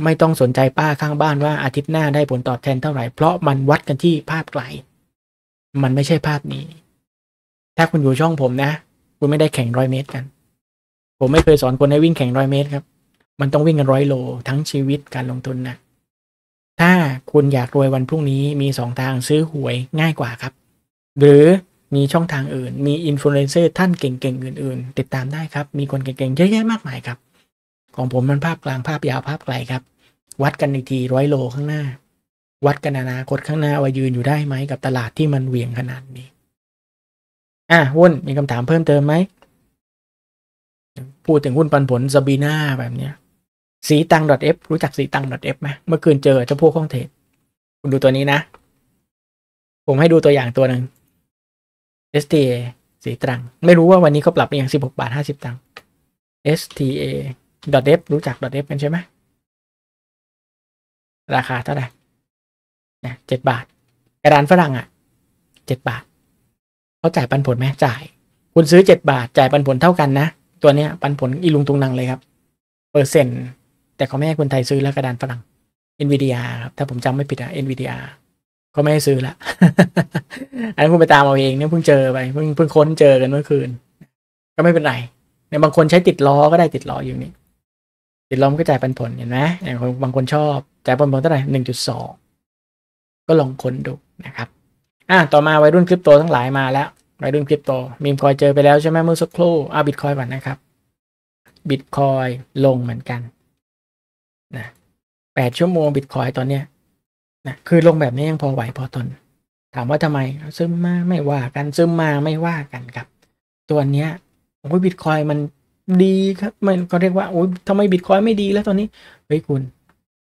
Speaker 2: ไม่ต้องสนใจป้าข้างบ้านว่าอาทิตย์หน้าได้ผลตอบแทนเท่าไหร่ เพราะมันวัดกันที่ภาพไกลมันไม่ใช่ภาพนี้ ถ้าคุณอยู่ช่องผมนะ คุณไม่ได้แข่งร้อยเมตรกัน ผมไม่เคยสอนคนให้วิ่งแข่งร้อยเมตรครับ มันต้องวิ่งกันร้อยโลทั้งชีวิตการลงทุนนะถ้าคุณอยากรวยวันพรุ่งนี้มีสองทางซื้อหวยง่ายกว่าครับ หรือมีช่องทางอื่น มีอินฟลูเอนเซอร์ ท่านเก่งๆอื่นๆ ติดตามได้ครับ มีคนเก่งๆเยอะแยะมากมายครับของผมมันภาพกลางภาพยาวภาพไกลครับ วัดกันอีกทีร้อยโลข้างหน้า วัดกันอนาคตข้างหน้าว่ายืนอยู่ได้ไหม กับตลาดที่มันเหวี่ยงขนาดนี้ อ่ะหุ้นมีคำถามเพิ่มเติมไหม พูดถึงหุ้นปันผลซาบีนาแบบเนี้ยสีตังด .f รู้จักสีตังด .f ไหมเมื่อคืนเจอเจ้าพวกข้องเทรดคุณดูตัวนี้นะ ผมให้ดูตัวอย่างตัวหนึ่ง STA สีตรัง ไม่รู้ว่าวันนี้เขาปรับไปยังสิบหกบาทห้าสิบตัง STA ดอทเดฟรู้จักดอทเดฟกันใช่ไหม
Speaker 1: ราคาเท่าไหร่นี่ยเจ็ดบาท กระดานฝรั่งอ่ะเจ็ดบาทเขาจ่ายปันผลไหมจ่าย คุณซื้อเจ็ดบาท
Speaker 2: จ่ายปันผลเท่ากันนะ ตัวเนี้ย ปันผลอีลุงตุงนังเลยครับ เปอร์เซ็นต์แต่เขาไม่ให้คนไทยซื้อแล้วกระดานฝรั่ง NVDR ครับ ถ้าผมจำไม่ผิดอะ NVDR เขาไม่ให้ซื้อละอันนี้คุณไปตามเอาเองเนี่ยเพิ่งเจอไปเพิ่งเพิ่งค้นเจอกันเมื่อคืน ก็ไม่เป็นไรในบางคนใช้ติดล้อก็ได้ติดล้ออยู่นี่ติดลมก็จ่ายปันผลเห็นไหมอย่างบางคนชอบจ่ายปันผลเท่าไหร่หนึ่งจุดสองก็ลองค้นดูนะครับอ่ะต่อมาวัยรุ่นคริปโตทั้งหลายมาแล้ววัยรุ่นคริปโต มีมคอยเจอไปแล้วใช่ไหมเมื่อสักครู่อ่ะบิตคอยก่อนนะครับบิตคอยลงเหมือนกันนะแปดชั่วโมงบิตคอยตอนเนี้ยนะคือลงแบบนี้ยังพอไหวพอทนถามว่าทำไมซึมมาไม่ว่ากันซึมมาไม่ว่ากันครับ ตัวเนี้ยโอ้ยบิตคอยมันดีครับมันก็เรียกว่าโอ้ยทำไมบิตคอยไม่ดีแล้วตอนนี้ เฮ้ยคุณ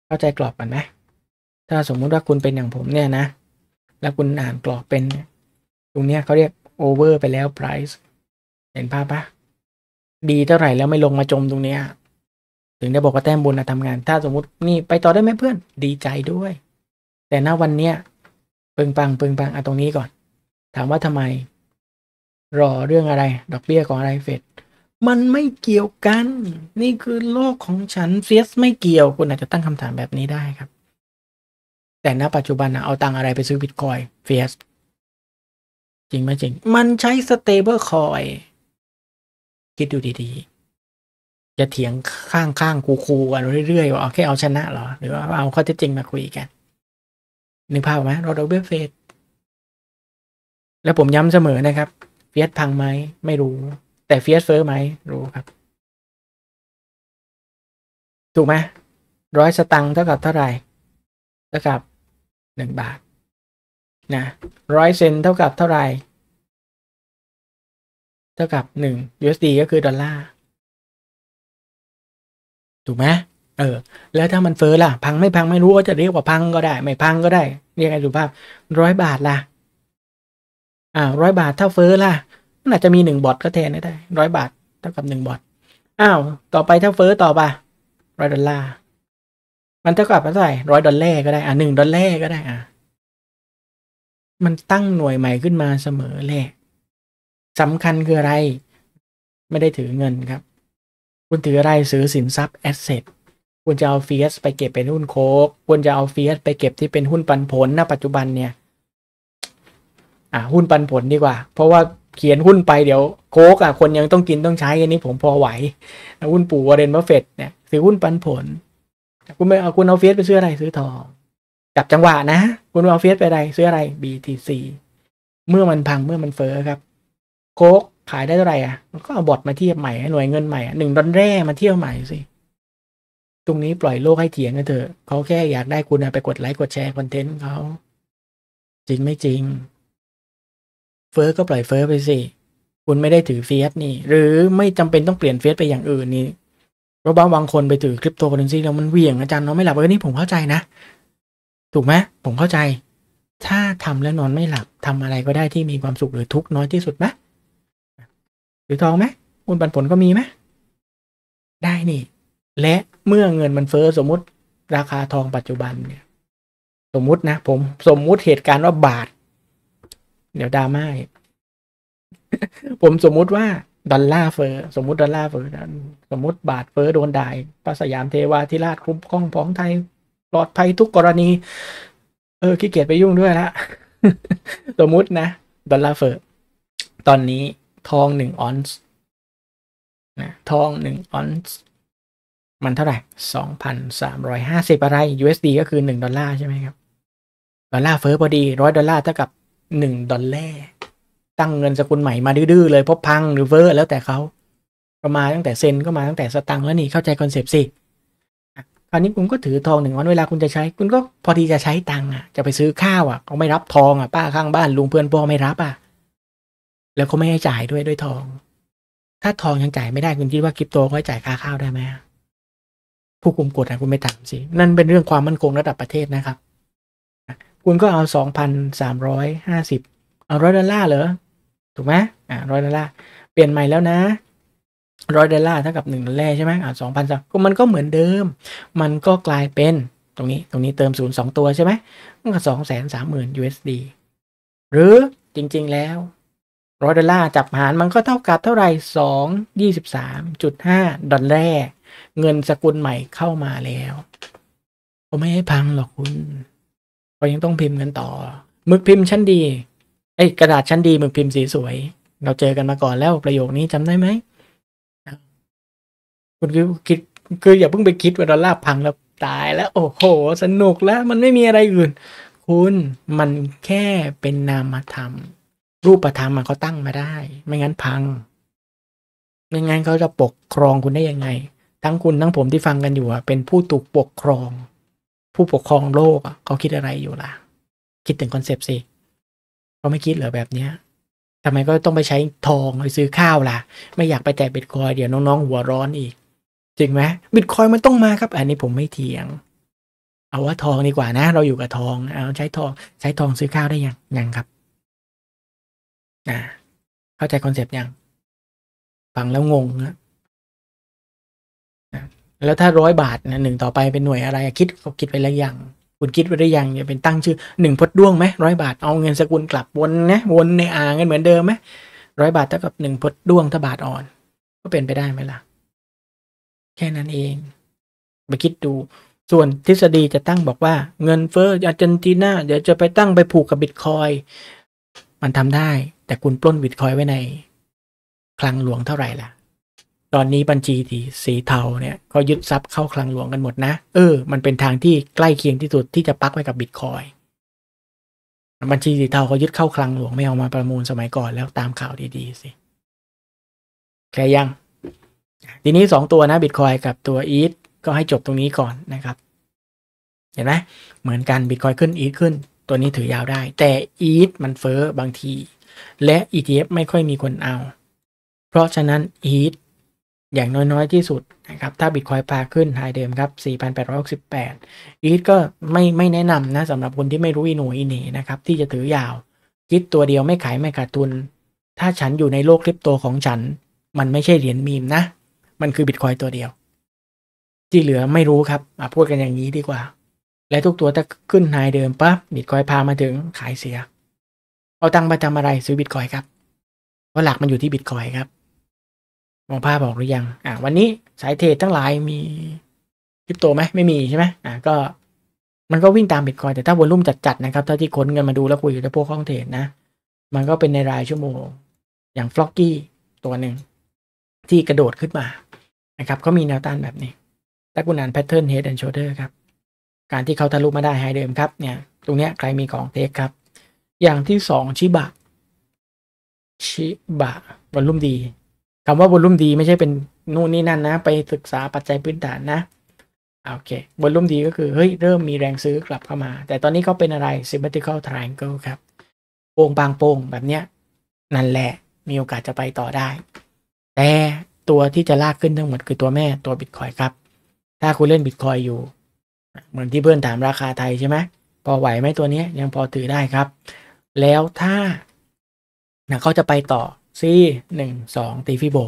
Speaker 2: เข้าใจกรอบกันไหมถ้าสมมุติว่าคุณเป็นอย่างผมเนี่ยนะ แล้วคุณอ่านกรอบเป็น ตรงเนี้ยเขาเรียกโอเวอร์ไปแล้วไพรซ์เห็นภาพปะดีเท่าไหร่แล้วไม่ลงมาจมตรงเนี้ยถึงได้บอกว่าแต้มบนนะทำงาน ถ้าสมมตินี่ไปต่อได้ไหมเพื่อนดีใจด้วย แต่ณวันเนี้ยปึงปังปึงปังอาะตรงนี้ก่อน ถามว่าทำไม รอเรื่องอะไรดอกเบี้ยของอะไรเฟดมันไม่เกี่ยวกัน นี่คือโลกของฉันเฟียสไม่เกี่ยวคุณอาจจะตั้งคำถามแบบนี้ได้ครับ แต่ณปัจจุบันนะเอาตังอะไรไปซื้อบิตคอยเฟียสจริงไหมจริง มันใช้สเตเบิลคอยคิดดูดี ๆ จะเถียงข้างๆคูๆกันเรื่อยๆว่าเอาแค่เอาชนะเหรอ หรือว่าเอาข้อเท็จจริงมาคุยกัน นึกภาพไหมเราดอกเบี้ยเฟด
Speaker 1: แล้วผมย้ำเสมอนะครับเฟียสพังไหมไม่รู้แต่เฟียสเฟอร์ไหมรู้ครับ ถูกไหมร้อยสตังค์เท่ากับเท่า ไหร่ เท่ากับหนึ่งบาทนะร้อยเซนเท่ากับเท่าไหร่เท่ากับหนึ่ง USD ก็คือดอลลาร์ ถูกไหมเออ
Speaker 2: แล้วถ้ามันเฟ้อล่ะ พังไม่พังไม่รู้ก็จะเรียกว่าพังก็ได้ ไม่ พังก็ได้เรียกไงสุภาพร้อยบาทล่ะอ่าร้อยบาทถ้าเฟ้อล่ะนอาจจะมีหนึ่งบอทก็แทนได้ ร้อยบาทเท่ากับหนึ่งบอทอ้าว ต่อไปถ้าเฟร์ต่อปะร้อยดอลลาร์มันเท่ากับเท่าไหร่ร้อยดอลลาร์ก็ได้ อ่ะหนึ่งดอลลาร์ก็ได้ อ่ะ มันตั้งหน่วยใหม่ขึ้นมาเสมอแหละสำคัญคืออะไร ไม่ได้ถือเงินครับ คุณถืออะไรซื้อสินทรัพย์แอสเซทคุณจะเอาเฟียสไปเก็บเป็นหุ้นโคกคุณจะเอาเฟียสไปเก็บที่เป็นหุ้นปันผลณ ปัจจุบันเนี่ย อ่ะ หุ้นปันผลดีกว่า เพราะว่าเขียนหุ้นไปเดี๋ยวโค้กอ่ะคนยังต้องกินต้องใช้อันนี้ผมพอไหวหุ้นปู่วอร์เรนบฟเฟตเนี่ยซื้อหุ้นปันผลคุณไม่เอาคุณเอาเฟสไปซื้ออะไรซื้อทองจับจังหวะนะคุณเอาเฟสไปอะไรซื้ออะไร BTC เมื่อมันพังเมื่อมันเฟ้อครับ โค้กขายได้เท่าไหร่อ่ะมันก็เอาบอทมาเทียบใหม่หน่วยเงินใหม่หนึ่งดอลลาร์มาเทียบใหม่สิ ตรงนี้ปล่อยโลกให้เถียงกันเถอะเขาแค่อยากได้คุณไปกดไลค์กดแชร์คอนเทนต์เขาจริงไม่จริงเฟิร์สก็ปล่อยเฟิร์สไปสิคุณไม่ได้ถือเฟียสนี่ หรือไม่จำเป็นต้องเปลี่ยนเฟียสไปอย่างอื่นนี่เพราะบางคนไปถือคริปโตเคอเรนซีแล้วมันเวี่ยงอาจารย์นอนไม่หลับเออนี่ผมเข้าใจนะ ถูกไหมผมเข้าใจ ถ้าทำแล้วนอนไม่หลับทำอะไรก็ได้ที่มีความสุขหรือทุกน้อยที่สุดไหมหรือทองไหมอุ่นปันผลก็มีไหมได้นี่ และเมื่อเงินมันเฟอ้อสมมติราคาทองปัจจุบันเนี่ย สมมตินะผมสมมุติเหตุการณ์ว่าบาทเดี๋ยวดราม่าผมสมมุติว่าดอลลาร์เฟอร์สมมุติดอลลาร์เฟอร์สมมติบาทเฟอร์โดนดายพระสยามเทวาธิราชคุ้มครองผองไทย ปลอดภัยทุกกรณี เออขี้เกียจไปยุ่งด้วยละสมมุตินะดอลลาร์เฟอร์ตอนนี้ทองหนึ่งออนซ์นะ ทองหนึ่งออนซ์มันเท่าไหร่สองพันสามร้อยห้าสิบอะไร USD ก็คือหนึ่งดอลลาร์ใช่ไหมครับดอลลาร์เฟอร์พอดีร้อยดอลลาร์เท่ากับหนึ่งดอลลาร์ตั้งเงินสกุลใหม่มาดื้อเลยเพราะพัง หรือเวอร์แล้วแต่เขาก็มาตั้งแต่เซนก็มาตั้งแต่สตังค์แล้วนี่เข้าใจคอนเซปต์สิคราวนี้คุณก็ถือทองหนึ่งวันเวลาคุณจะใช้ คุณก็พอดีจะใช้ตังค์อ่ะจะไปซื้อข้าวอ่ะเขาไม่รับทองอ่ะป้าข้างบ้านลุงเพื่อนพ่อไม่รับอ่ะแล้วเขาไม่ให้จ่ายด้วยด้วยทอง ถ้าทองยังจ่ายไม่ได้คุณคิดว่าคริปโตเขาจ่ายค่าข้าวได้ไหมผู้คุมกฎอ่ะคุณไม่ถามสิ นั่นเป็นเรื่องความมั่นคงระดับประเทศนะครับคุณก็เอา 2,350เอาร้อยดอลลาร์เหรอ ถูกไหมอ่าร้อยดอลลาร์ เปลี่ยนใหม่แล้วนะร้อยดอลลาร์เท่ากับ1ดอลลาร์ใช่ไหมอ่าสองพันสามมันก็เหมือนเดิม มันก็กลายเป็น ตรงนี้ตรงนี้เติมศูนย์สองตัวใช่ไหมมันก็สองแสนสามหมื่น USD หรือจริงๆแล้วร้อยดอลลาร์จับหารมันก็เท่ากับเท่าไหร่สองยี่สิบสามจุดห้าดอลลาร์ เงินสกุลใหม่เข้ามาแล้ว ผมไม่ให้พังหรอกคุณก็ยังต้องพิมพ์กันต่อมึกพิมพ์ชั้นดี ไอ้กระดาษชั้นดีมึกพิมพ์สีสวย เราเจอกันมาก่อนแล้วประโยคนี้จำได้ไหมคุณคิดคืออย่าเพิ่งไปคิดว่าดอลลาร์พังแล้วตายแล้ว โอ้โห สนุกแล้ว มันไม่มีอะไรอื่น คุณมันแค่เป็นนามธรรม รูปธรรมมันเขาตั้งมาได้ ไม่งั้นพังไม่งั้นเขาจะปกครองคุณได้ยังไง ทั้งคุณทั้งผมที่ฟังกันอยู่เป็นผู้ถูกปกครองผู้ปกครองโลกเขาคิดอะไรอยู่ล่ะ คิดถึงคอนเซปต์สิเขาไม่คิด เหรอแบบ เนี้ย ทำไมก็ต้องไปใช้ทองไปซื้อข้าวล่ะ ไม่อยากไปแตะบิตคอยเดี๋ยวน้อง ๆ หัวร้อนอีก จริงไหม บิตคอยมันต้องมา ครับ อันนี้ผมไม่เถ
Speaker 1: ียง เอาว่าทองดีกว่านะ เราอยู่กับทอง เอาใช้ทอง ใช้ทองซื้อข้าวได้ยัง ยังครับ อ่าเข้าใจคอนเซปต์ยัง ฟังแล้วงงนะแล้วถ้าร้อยบาทนะหนึ่งต่อไปเ
Speaker 2: ป็นหน่วยอะไรคิดคิดไปแล้วยัง คุณคิดไปได้ยังจะ่เป็นตั้งชื่อ หนึ่งพดด้วงไหมร้อยบาทเอาเงินสกุลกลับวนนะวนในอ่างกันเหมือนเดิมไหมร้อยบาทเท่ากับหนึ่งพดด้วงถ้าบาทอ่อน ก็เป็นไปได้ไหมล่ะ แค่นั้นเอง ไปคิดดู ส่วนทฤษฎีจะตั้งบอกว่า เงินเฟ้ออาร์เจนตินาเดี๋ยวจะไปตั้งไปผูกกับบิตคอยมันทำได้ แต่คุณปล้นบิตคอยไว้ในคลังหลวงเท่าไหร่ล่ะตอนนี้บัญชีสีเทาเนี่ยก็ยึดทรัพย์เข้าคลังหลวงกันหมดนะ เออมันเป็นทางที่ใกล้เคียงที่สุดที่จะปักไว้กับบิตคอยบัญชีสีเทาเขายึดเข้าคลังหลวงไม่เอามาประมูลสมัยก่อนแล้วตามข่าวดีๆสิแค่ยัง ทีนี้สองตัว นะบิตคอยกับตัวอีทก็ให้จบตรงนี้ก่อนนะครับเห็นไหมเหมือนกันบิตคอยขึ้นอีทขึ้นตัวนี้ถือยาวได้ แต่อีทมันเฟอ้อบางที และ ETF ไม่ค่อยมีคนเอา เพราะฉะนั้นอีทอย่างน้อย ๆ ที่สุดนะครับ ถ้าบิตคอยพาขึ้นไฮเดิมครับ 4,868 อีทก็ไม่ไม่แนะนำนะสำหรับคนที่ไม่รู้อีหนูอีหนีนะครับ ที่จะถือยาว คิดตัวเดียวไม่ขายไม่ขาดทุน ถ้าฉันอยู่ในโลกคริปโตของฉัน มันไม่ใช่เหรียญมีมนะ มันคือบิตคอยตัวเดียว ที่เหลือไม่รู้ครับพูดกันอย่างนี้ดีกว่า และทุกตัวถ้าขึ้นไฮเดิมปั๊บบิตคอยพามาถึงขายเสีย เอาตังค์ไปทำอะไรซื้อบิตคอยครับเพราะหลักมันอยู่ที่บิตคอยครับมองภาพออกหรือยัง อ่ะ วันนี้สายเทรดทั้งหลายมีคริปโตไหม ไม่มีใช่ไหมอ่ะก็มันก็วิ่งตามบิตคอยแต่ถ้าวอลุ่มจัดๆนะครับ ถ้าที่ค้นเงินมาดูแล้วคุยกับพวกข้องเทรดนะ มันก็เป็นในรายชั่วโมง อย่างฟล็อกกี้ตัวหนึ่งที่กระโดดขึ้นมานะครับ เขามีแนวต้านแบบนี้ถ้าคุณอ่านแพทเทิร์นเฮดแอนด์โชเดอร์ครับ การที่เขาทะลุมาได้ไฮเดิมครับ เนี่ย ตรงเนี้ยใครมีของเทคครับ อย่างที่สองชิบะชิบะวอลุ่มดีคำว่าบลลุ่มดีไม่ใช่เป็นนู่นนี่นั่นนะ ไปศึกษาปัจจัยพื้นฐานนะ โอเคบลลุ่มดีก็คือ เฮ้ย เริ่มมีแรงซื้อกลับเข้ามา แต่ตอนนี้เขาเป็นอะไร symmetrical triangle ครับโป่งบางโป่งแบบเนี้ย นั่นแหละมีโอกาสจะไปต่อได้ แต่ตัวที่จะลากขึ้นทั้งหมดคือตัวแม่ตัวบิตคอยครับ ถ้าคุณเล่นบิตคอยอยู่ เหมือนที่เพื่อนถามราคาไทยใช่ไหมพอไหวไหมตัวนี้ยังพอถือได้ครับ แล้วถ้าเขาจะไปต่อ c 1 2 ตี ฟิโบ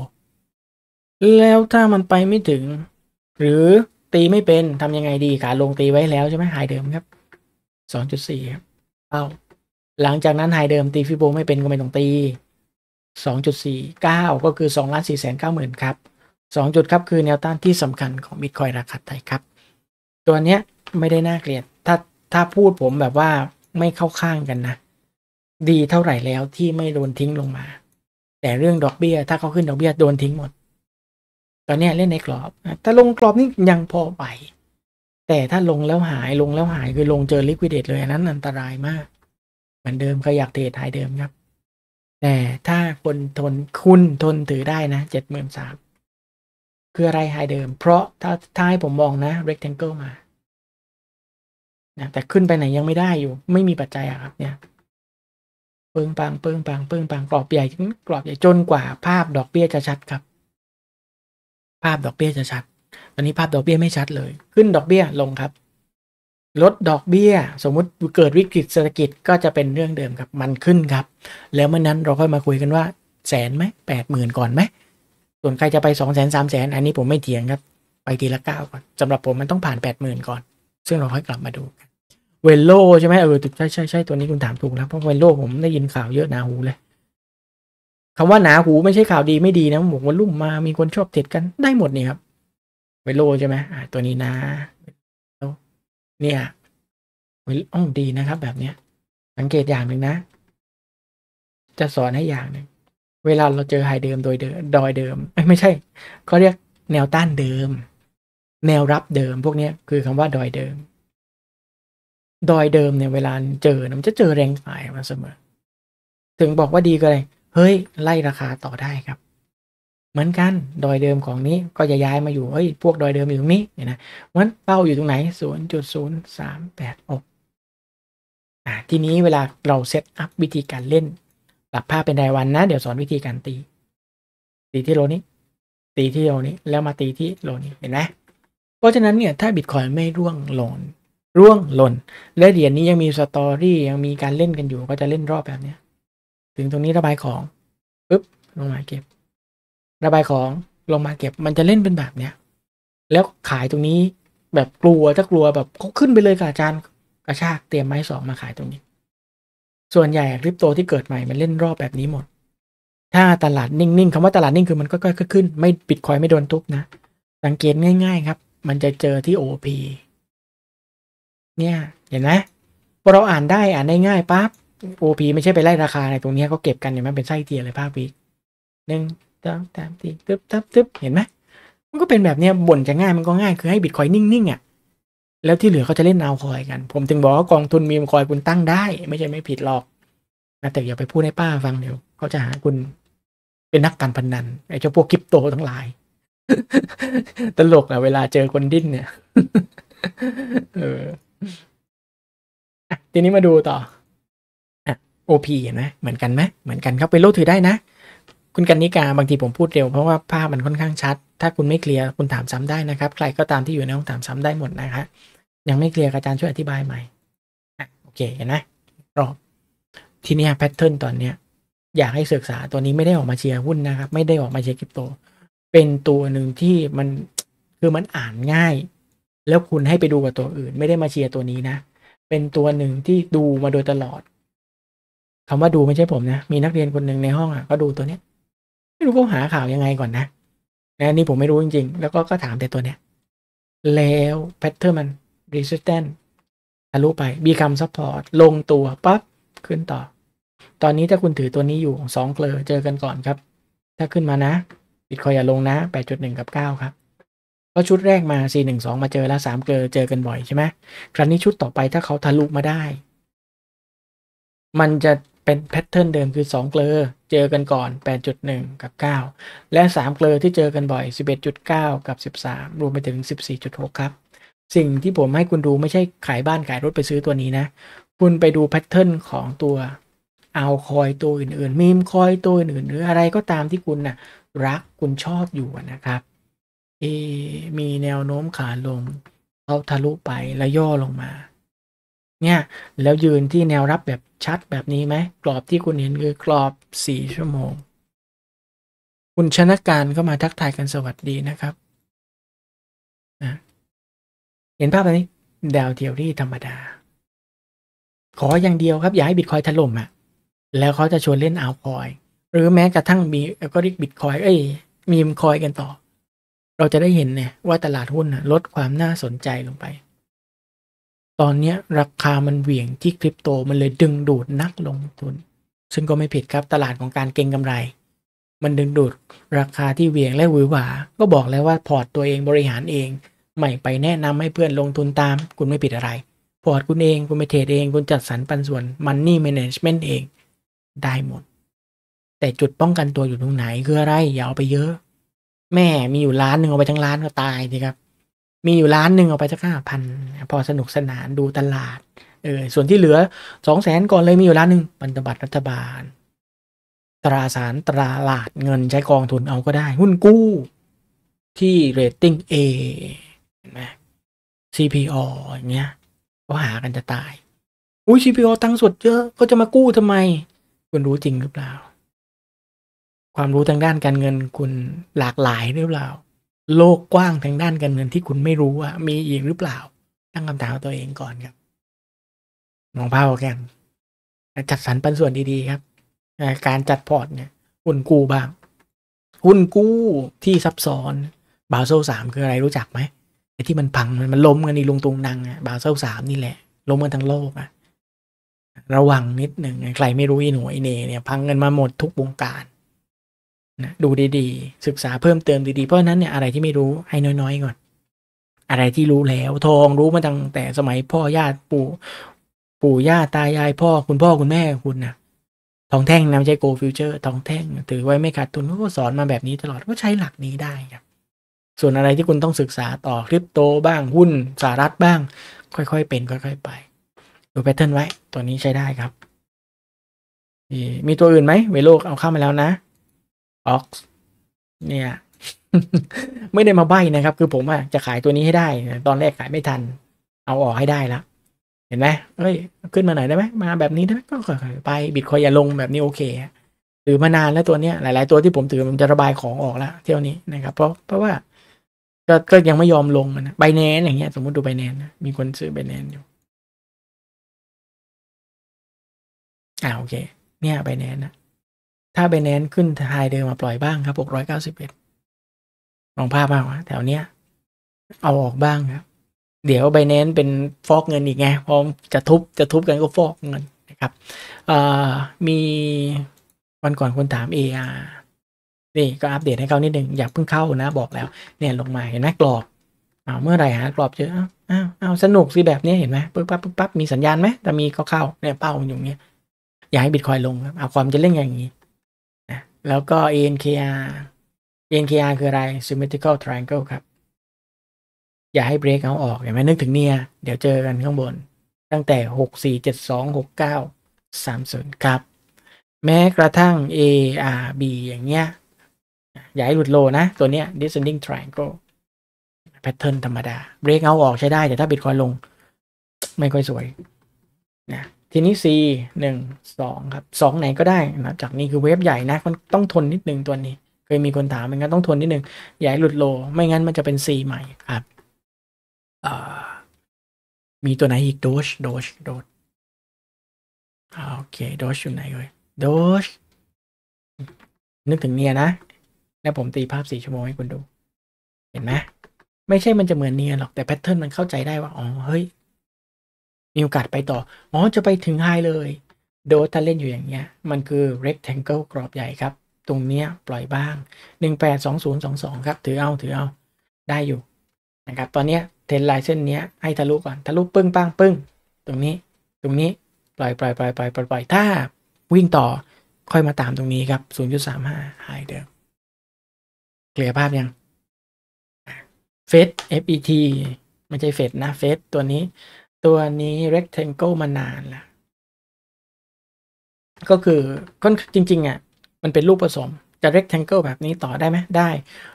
Speaker 2: แล้วถ้ามันไปไม่ถึง หรือตีไม่เป็นทำยังไงดีขาลงตีไว้แล้วใช่ไหมหายเดิมครับ 2.4 ครับเอาหลังจากนั้นหายเดิมตี ฟิโบไม่เป็นก็ไม่ต้องตี 2.49 ก็คือ2ล้าน4แสน9หมื่นครับ2จุดครับ คือแนวต้านที่สำคัญของบิตคอยราคาไทยครับ ตัวเนี้ยไม่ได้น่าเกลียดถ้าถ้าพูดผมแบบว่าไม่เข้าข้างกันนะดีเท่าไหร่แล้วที่ไม่โดนทิ้งลงมาแต่เรื่องดอกเบีย้ย ถ้าเขาขึ้นดอกเบีย้ย โดนทิ้งหมด ตอนนี้เล่นในกรอบ ถ้าลงกรอบนี่ยังพอไป แต่ถ้าลงแล้วหายลงแล้วหาย คือลงเจอลิควิดเดตเลย อันนั้นอันตรายมาก เหมือนเดิมขอยากเทรดทายเดิมครับ แต่ถ้าคนทนคุณทนถือได้นะเจ็ดหมื่นสามคืออะไรไฮเดิม เพราะถ้าท้าให้ผมมองนะเรกแทนเกิลมานะแต่ขึ้นไปไหนยังไม่ได้อยู่ ไม่มีปัจจัยอะครับเนี่ยเปิงปังเปิงปังเปิงปังกรอบใหญ่กรอบใหญ่จนกว่าภาพดอกเบี้ยจะชัดครับ ภาพดอกเบี้ยจะชัด ตอนนี้ภาพดอกเบี้ยไม่ชัดเลยขึ้นดอกเบี้ยลงครับ ลดดอกเบี้ย สมมุติเกิดวิกฤตเศรษฐกิจก็จะเป็นเรื่องเดิมครับมันขึ้นครับ แล้วเมื่อนนั้นเราค่อยมาคุยกันว่าแสนไหมแปดหมื่นก่อนไหมส่วนใครจะไปสองแสนสามแสนอันนี้ผมไม่เถียงครับไปทีละเก้าก่อนสำหรับผมมันต้องผ่านแปดหมื่นก่อน ซึ่งเราค่อยกลับมาดูกันเวลโลใช่ไหมเออใช่ใช่ใช่ตัวนี้คุณถามถูกแล้วเพราะเวลโลผมได้ยินข่าวเยอะหนาหูเลยคำว่าหนาหูไม่ใช่ข่าวดีไม่ดีนะบอกว่าลุ่มมามีคนชอบเท็ดกันได้หมดนี่ครับเวลโลใช่ไหมอ่าตัวนี้นะเนี่ยเวลอ้อดีนะครับ แบบเนี้ยสังเกตอย่างหนึ่งนะ จะสอนให้อย่างหนึ่งเวลาเราเจอไฮเดิมโดยเดิมดอยเดิมไม่ใช่เขาเรียกแนวต้านเดิม แนวรับเดิม พวกนี้คือคำว่าดอยเดิมดอยเดิมเนี่ยเวลาเจอมันจะเจอแรงขายมาเสมอ ถึงบอกว่าดีก็เลย เฮ้ยไล่ราคาต่อได้ครับ เหมือนกัน ดอยเดิมของนี้ก็จะย้ายมาอยู่เฮ้ยพวกดอยเดิมอยู่ตรงนี้เนี่ยนะวันเป้าอยู่ตรงไหนศูนย์จุดศูนยอ่าทีนี้เวลาเราเซตอัพวิธีการเล่นปรับภาพเป็นรายวันนะ เดี๋ยวสอนวิธีการตี ตีที่โลนี้ ตีที่โลนี้แล้วมาตีที่โลนี้เห็นไหมเพราะฉะนั้นเนี่ยถ้าบิตคอยไม่ร่วงหล่นร่วงหล่นและเหรียญนนี้ยังมีสตอรี่ยังมีการเล่นกันอยู่ ก็จะเล่นรอบแบบเนี้ย ถึงตรงนี้ระบายของปึ๊บลงมาเก็บ ระบายของลงมาเก็บมันจะเล่นเป็นแบบเนี้ยแล้วขายตรงนี้แบบกลัวถ้ากลัวแบบเขาขึ้นไปเลยกับอาจารย์กระชากเตรียมไม้สองมาขายตรงนี้ ส่วนใหญ่คริปโตที่เกิดใหม่มันเล่นรอบแบบนี้หมด ถ้าตลาดนิ่งๆคำว่าตลาดนิ่งคือมันก็ค่อยๆขึ้น ไม่ปิดคอยไม่โดนทุบนะสังเกตง่าย ๆ ครับมันจะเจอที่โพีเนี่ย เห็นไหมพอเราอ่านได้อ่านได้ง่ายปั๊บโอพีไม่ใช่ไปไล่ราคาในตรงนี้เขาเก็บกันเห็นไหมเป็นไส้เทียเลยภาควีหนึ่งสองสามสี่ตึ๊บตึ๊บตึ๊บเห็นไหมมันก็เป็นแบบเนี้ย บ่นจะง่ายมันก็ง่าย คือให้บิตคอยนิ่งๆ อ่ะ แล้วที่เหลือเขาจะเล่นเอาคอยกัน ผมถึงบอกว่ากองทุนมีมคอยคุณตั้งได้ ไม่ใช่ไม่ผิดหรอกนะแต่อย่าไปพูดให้ป้าฟังเดี๋ยวเขาจะหาคุณเป็นนักการพนนันไอ้เจ้าพวกคริปโตทั้งหลายตลกนะเวลาเจอคนดิ้นเนี่ย เออทีนี้มาดูต่ออ่ OP เห็นไหมเหมือนกันไหมเหมือนกันเขาไปโลดถือได้นะ คุณกันนิกา บางทีผมพูดเร็ว เพราะว่าภาพมันค่อนข้างชัด ถ้าคุณไม่เคลียร์คุณถามซ้ำได้นะครับ ใครก็ตามที่อยู่ในห้องถามซ้ำได้หมดนะครับยังไม่เคลียร์อาจารย์ช่วยอธิบายใหม่อ่ะโอเค เห็นไหมรอบทีนี้แพทเทิร์นตอนเนี้ย อยากให้ศึกษาตัวนี้ไม่ได้ออกมาเชียร์หุ้นนะครับ ไม่ได้ออกมาเชียร์คริปโต เป็นตัวหนึ่งที่มันคือมันอ่านง่ายแล้วคุณให้ไปดูกับตัวอื่นไม่ได้มาเชียร์ตัวนี้นะ เป็นตัวหนึ่งที่ดูมาโดยตลอด คำว่าดูไม่ใช่ผมนะ มีนักเรียนคนหนึ่งในห้องอ่ะก็ดูตัวเนี้ยไม่รู้เขาหาข่าวยังไงก่อนนะนะ นี่ผมไม่รู้จริงๆ แล้วก็ก็ถามแต่ตัวเนี้ยแล้วแพทเทิร์นมันรีสต s t ทะลุไปบีคัมซัพพอร์ตลงตัวปั๊บ ขึ้นต่อ ตอนนี้ถ้าคุณถือตัวนี้อยู่สองเกลอเจอกันก่อนครับ ถ้าขึ้นมานะบิตคอยอย่าลงนะ8.1กับ9ครับราะชุดแรกมา412มาเจอแล้ว 3 เกลอเจอกันบ่อยใช่ไหม ครั้นี้ชุดต่อไปถ้าเขาทะลุมาได้ มันจะเป็นแพทเทิร์นเดิมคือ 2 เกลอเจอกันก่อน 8.1 กับ 9 และ 3 เกลอที่เจอกันบ่อย 11.9 กับ 13 รวมไปถึง 14.6 ครับ สิ่งที่ผมให้คุณดูไม่ใช่ขายบ้านขายรถไปซื้อตัวนี้นะ คุณไปดูแพทเทิร์นของตัว เอาคอยตัวอื่น ๆ มีมคอยตัวอื่นๆหรืออะไรก็ตามที่คุณนะ่ะรักคุณชอบอยู่นะครับที่มีแนวโน้มขาลง เขาทะลุไปแล้วย่อลงมา เนี่ย แล้วยืนที่แนวรับแบบชัดแบบนี้ไห
Speaker 1: มกรอบที่คุณเห็นคือกรอบสี่ชั่วโมง คุณชนะการก็มาทักทายกันสวัสดีนะครับนะเห็นภาพแบบนี้ดาวเทียวที่ธรรมดา ขออย่างเดียวครับ อย่าให้บิตคอยถล่มอะ่ะ
Speaker 2: แล้วเขาจะชวนเล่นอัลคอย หรือแม้กระทั่งมีก็เรียกบิตคอยเอ้ย มีมคอยกันต่อเราจะได้เห็นนะว่าตลาดหุ้นลดความน่าสนใจลงไป ตอนนี้ราคามันเหวี่ยงที่คริปโตมันเลยดึงดูดนักลงทุน ซึ่งก็ไม่ผิดครับตลาดของการเก็งกำไร มันดึงดูด ราคาที่เหวี่ยงและหวือหวาก็บอกแล้วว่าพอร์ตตัวเองบริหารเองไม่ไปแนะนำให้เพื่อนลงทุนตามคุณไม่ผิดอะไร พอร์ตคุณเองคุณไปเทรดเองคุณจัดสรรปันส่วนมันนี่แมネจเมนต์เอง ได้หมด แต่จุดป้องกันตัวอยู่ตรงไหนคืออะไรอย่าเอาไปเยอะแม่มีอยู่ร้านหนึ่งเอาไปทั้งร้านก็ตายดีครับมีอยู่ร้านหนึ่งเอาไปสักห้าพันพอสนุกสนานดูตลาดเออส่วนที่เหลือสองแสนก่อนเลยมีอยู่ร้านหนึ่งบันธบัตรรัฐบาล ตราสารตราลาดเงินใช้กองทุนเอาก็ได้ หุ้นกู้ที่เรตติ้งเอเห็นไหม CPO อย่างเงี้ยก็หากันจะตายอุ้ย CPO ตังสดเยอะก็จะมากู้ทำไมคุณรู้จริงหรือเปล่าความรู้ทางด้านการเงินคุณหลากหลายหรือเปล่า โลกกว้างทางด้านการเงินที่คุณไม่รู้ ว่า มีอีกหรือเปล่าตั้งคำถามตัวเองก่อนครับมองภาพกันจัดสรรปันส่วนดีๆครับ การจัดพอร์ตเนี่ยหุ้นกู้ บ้าง หุ้นกู้ที่ซับซ้อนบาโซ่สามคืออะไรรู้จักไหมไอ้ที่มันพังมันล้มกันนี่ลงตรงนังอ่ะบาโซ่สามนี่แหละล้มกันทั้งโลกอ่ะ ระวังนิดหนึ่งใคร ไม่รู้อีหนูอีเนเนี่ยพังกันมาหมดทุกวงการนะดูดีๆ ศึกษาเพิ่มเติมดีๆ เพราะนั้นเนี่ยอะไรที่ไม่รู้ให้น้อยๆ ก่อน อะไรที่รู้แล้วทองรู้มาตั้งแต่สมัยพ่อญาติปู่ ปู่ย่าตายายพ่อคุณพ่อคุณแม่คุณนะทองแท่งนะไใช้โกฟิวเจอร์ทองแท่ง ถือไว้ไม่ขาดทุนก็สอนมาแบบนี้ตลอด ก็ใช้หลักนี้ได้ครับ ส่วนอะไรที่คุณต้องศึกษาต่อคริปโตบ้างหุ้น สารัฐบ้าง ค่อยๆ เป็นค่อย ๆ ไปดูแพทเทิร์นไว้ตัวนี้ใช้ได้ครับมีตัวอื่นไหมเวโลกเอาเข้ามาแล้วนะออกเนี่ยไม่ได้มาใบนะครับ คือผมอะจะขายตัวนี้ให้ได้ตอนแรกขายไม่ทัน เอาออกให้ได้ละเห็นไหมเอ้ยขึ้นมาหน่อยได้ไหมมาแบบนี้ได้ไหมก็ค่อยๆไปบิตคอยอย่าลงแบบนี้โอเคถือมานานแล้วตัวเนี้ย หลายๆ ตัวที่ผมถือมันจะระบายของออกแล้วเที
Speaker 1: ่ยวนี้นะครับเพราะเพราะว่าก็ก็ยังไม่ยอมลงนะไบแนนอย่างเงี้ย สมมติดูไบแนนนะมีคนซื้อไบแนนอยู่อ่าโอเค เนี่ยไบแนนนะถ้าไบแนนขึ้นทายเดิมมาปล่อยบ้างครับหกร้อยเก้าสิบเอ็ด
Speaker 2: มองภาพบ้างวะ แถวเนี้ย เอาออกบ้างครับ เดี๋ยวไบแนนเป็นฟอกเงินอีกไง พร้อมจะทุบจะทุบกันก็ฟอกเงินนะครับมีวันก่อนคนถาม AR นี่ก็อัปเดตให้เขานิดหนึ่ง อยากเพิ่งเข้านะบอกแล้ว เนี่ยลงมาเห็นไหมกรอบอาเมื่อไหร่หากรอบเยอะอ้าวอ้าวสนุกสิแบบนี้เห็นไหมปึ๊บปั๊บปึ๊บปั๊บมีสัญญาณไหมแต่มีก็เข้าเนี่ยเป้าอยู่เงี้ย อย่าให้บิตคอยลงครับ เอาความจะเล่นอย่างนี้แล้วก็ ENKR ENKR คืออะไร symmetrical triangle ครับ อย่าให้ break เอาออกเห็นไหมนึกถึงเนียเดี๋ยวเจอกันข้างบน ตั้งแต่ 6 4 7 2 6 9 3 0 ครับ แม้กระทั่ง ARB อย่างเงี้ยอย่าให้หลุดโลนะ ตัวเนี้ย descending triangle แพทเทิร์นธรรมดาเบรกเอาออกใช้ได้แต่ถ้าบิตคอยลง ไม่ค่อยสวยนะทีนี้ C 1 2 ครับ2ไหนก็ได้นะจากนี้คือเวฟใหญ่นะมันต้องทนนิดนึง ตัวนี้ เคยมีคนถามเหมือนกันต้องทนนิดนึงอย่าให้หลุดโล ไม่งั้นมันจะเป็น C ใหม่ครับ
Speaker 1: มีตัวไหนอีกโดชโดชโดชโอเค โดชอยู่ไหนเลยโดช นึกถึงเนียนะ แล้วผมตีภาพ
Speaker 2: สี่ชั่วโมงให้คุณดู เห็นไหมไม่ใช่มันจะเหมือนเนียหรอกแต่แพทเทิร์นมันเข้าใจได้ว่าอ๋อเฮ้ยีโอกาสไปต่อ อ๋อ จะไปถึงไฮเลยโดถ้าเล่นอยู่อย่างเงี้ย มันคือ rectangle กรอบใหญ่ครับ ตรงเนี้ยปล่อยบ้าง 182022ครับ ถือเอา ถือเอา ได้อยู่นะครับ ตอนเนี้ยเทนไลน์เส้นเนี้ยให้ทะลุก่อน ทะลุปึ้งปังปึ้ง ตรงนี้ ตรงนี้ปล่อยปล่อยปล่อยปล่อยปล่อยอยถ้าวิ่งต่อค่อยมาตามตรงนี้ครับ 0.35หายเดิมเคลียร์ภาพยังเฟด FET ไม่ใช่เฟดนะ เฟดตัวนี้ตัวนี้ rectangle มานาน แล้ว ก็คือก็จริงๆ อ่ะ มันเป็นรูปผสม จะ rectangle แบบนี้ต่อได้ไหม ได้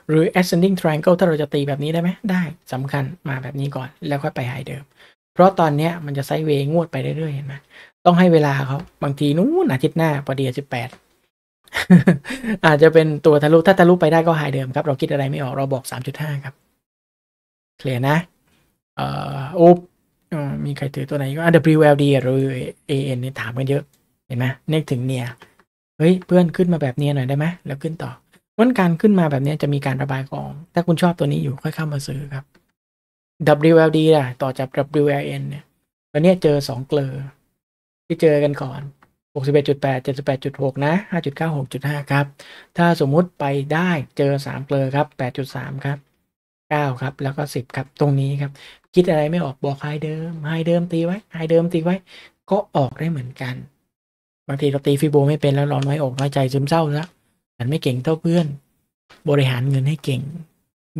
Speaker 2: หรือ ascending triangle ถ้าเราจะตีแบบนี้ได้ไหม ได้ สำคัญมาแบบนี้ก่อน แล้วค่อยไปหายเดิม เพราะตอนนี้มันจะไซเวงวดไปเรื่อย ๆ เห็นไหม ต้องให้เวลาเขา บางทีนู้นอาทิตย์หน้าพอดีสิบแปด อาจจะเป็นตัวทะลุ ถ้าทะลุไปได้ก็หายเดิมครับ เราคิดอะไรไม่ออกเราบอกสามจุดห้าครับ เคลียร์นะเอ่ออบมีใครถือตัวไหนก็ w ด d หรือ AN นี่ถามกันเยอะเห็นไหมเนึกถึงเนียเฮ้ย เพื่อนขึ้นมาแบบเนียหน่อยได้ไหมแล้วขึ้นต่อวันการขึ้นมาแบบนี้จะมีการระบายของถ้าคุณชอบตัวนี้อยู่ค่อยเข้ามาซื้อครับ WLD ล่ะต่อจาก WLN เนี่ยตอนนี้เจอสองเกลอที่เจอกันก่อน 61.8 78.6 นะ 5.9 6.5 ครับ ถ้าสมมุติไปได้เจอ3เกลอครับ8.3ครับ9ครับ แล้วก็10ครับตรงนี้ครับคิดอะไรไม่ออกบอกไฮเดิมไฮเดิมตีไว้ไฮเดิมตีไว้ก็ออกได้เหมือนกัน บางทีเราตีฟิโบไม่เป็นแล้วเราน้อยอกน้อยใจซึมเศร้าแล้วมันไม่เก่งเท่าเพื่อน บริหารเงินให้เก่ง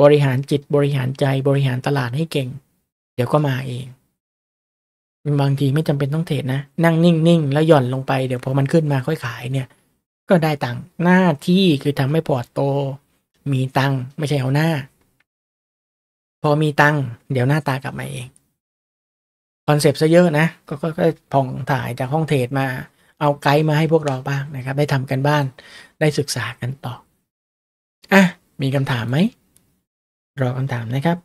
Speaker 2: บริหารจิตบริหารใจบริหารตลาดให้เก่ง เดี๋ยวก็มาเองบางทีไม่จำเป็นต้องเทรดนะ นั่งนิ่งๆแล้วหย่อนลงไปเดี๋ยวพอมันขึ้นมาค่อยขายเนี่ย ก็ได้ตังค์หน้าที่คือทำให้พอร์ตโต มีตังค์ไม่ใช่เอาหน้าพอมีตังเดี๋ยวหน้าตากลับมาเอง คอนเซปต์ซะเยอะนะ ก็ค่อยๆผ่องถ่ายจากห้องเทรดมา เอาไกด์มา
Speaker 1: ให้พวกเราบ้างนะครับ ได้ทำกันบ้านได้ศึกษากันต่อ อ่ะ มีคำถามไหม รอคำถามนะครับ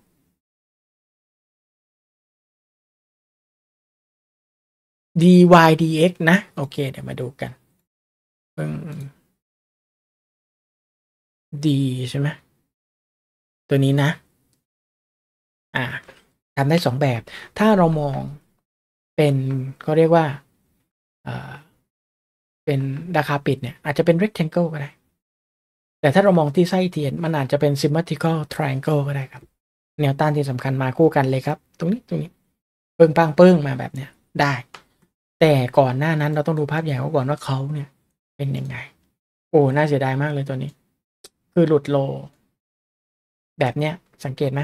Speaker 1: ด็กซ์นะ โอเคเดี๋ยวมาดูกันดีใช่ไหมตัวนี้นะอ่าทำได้สองแบบ ถ้าเรามองเป็นเขาเรียกว่า
Speaker 2: เป็นราคาปิดเนี่ย อาจจะเป็น rectangle ก็ได้ แต่ถ้าเรามองที่ไส้เทียนมันอาจจะเป็น symmetrical triangle ก็ได้ครับ แนวต้านที่สำคัญมาคู่กันเลยครับ ตรงนี้ตรงนี้เปิ้งปังเปิ้งมาแบบเนี้ยได้ แต่ก่อนหน้านั้นเราต้องดูภาพใหญ่ก่อนว่าเขาเนี่ย เป็นยังไงโอ้น่าเสียดายมากเลยตัวนี้ คือหลุดโล แบบเนี้ย สังเกตไหม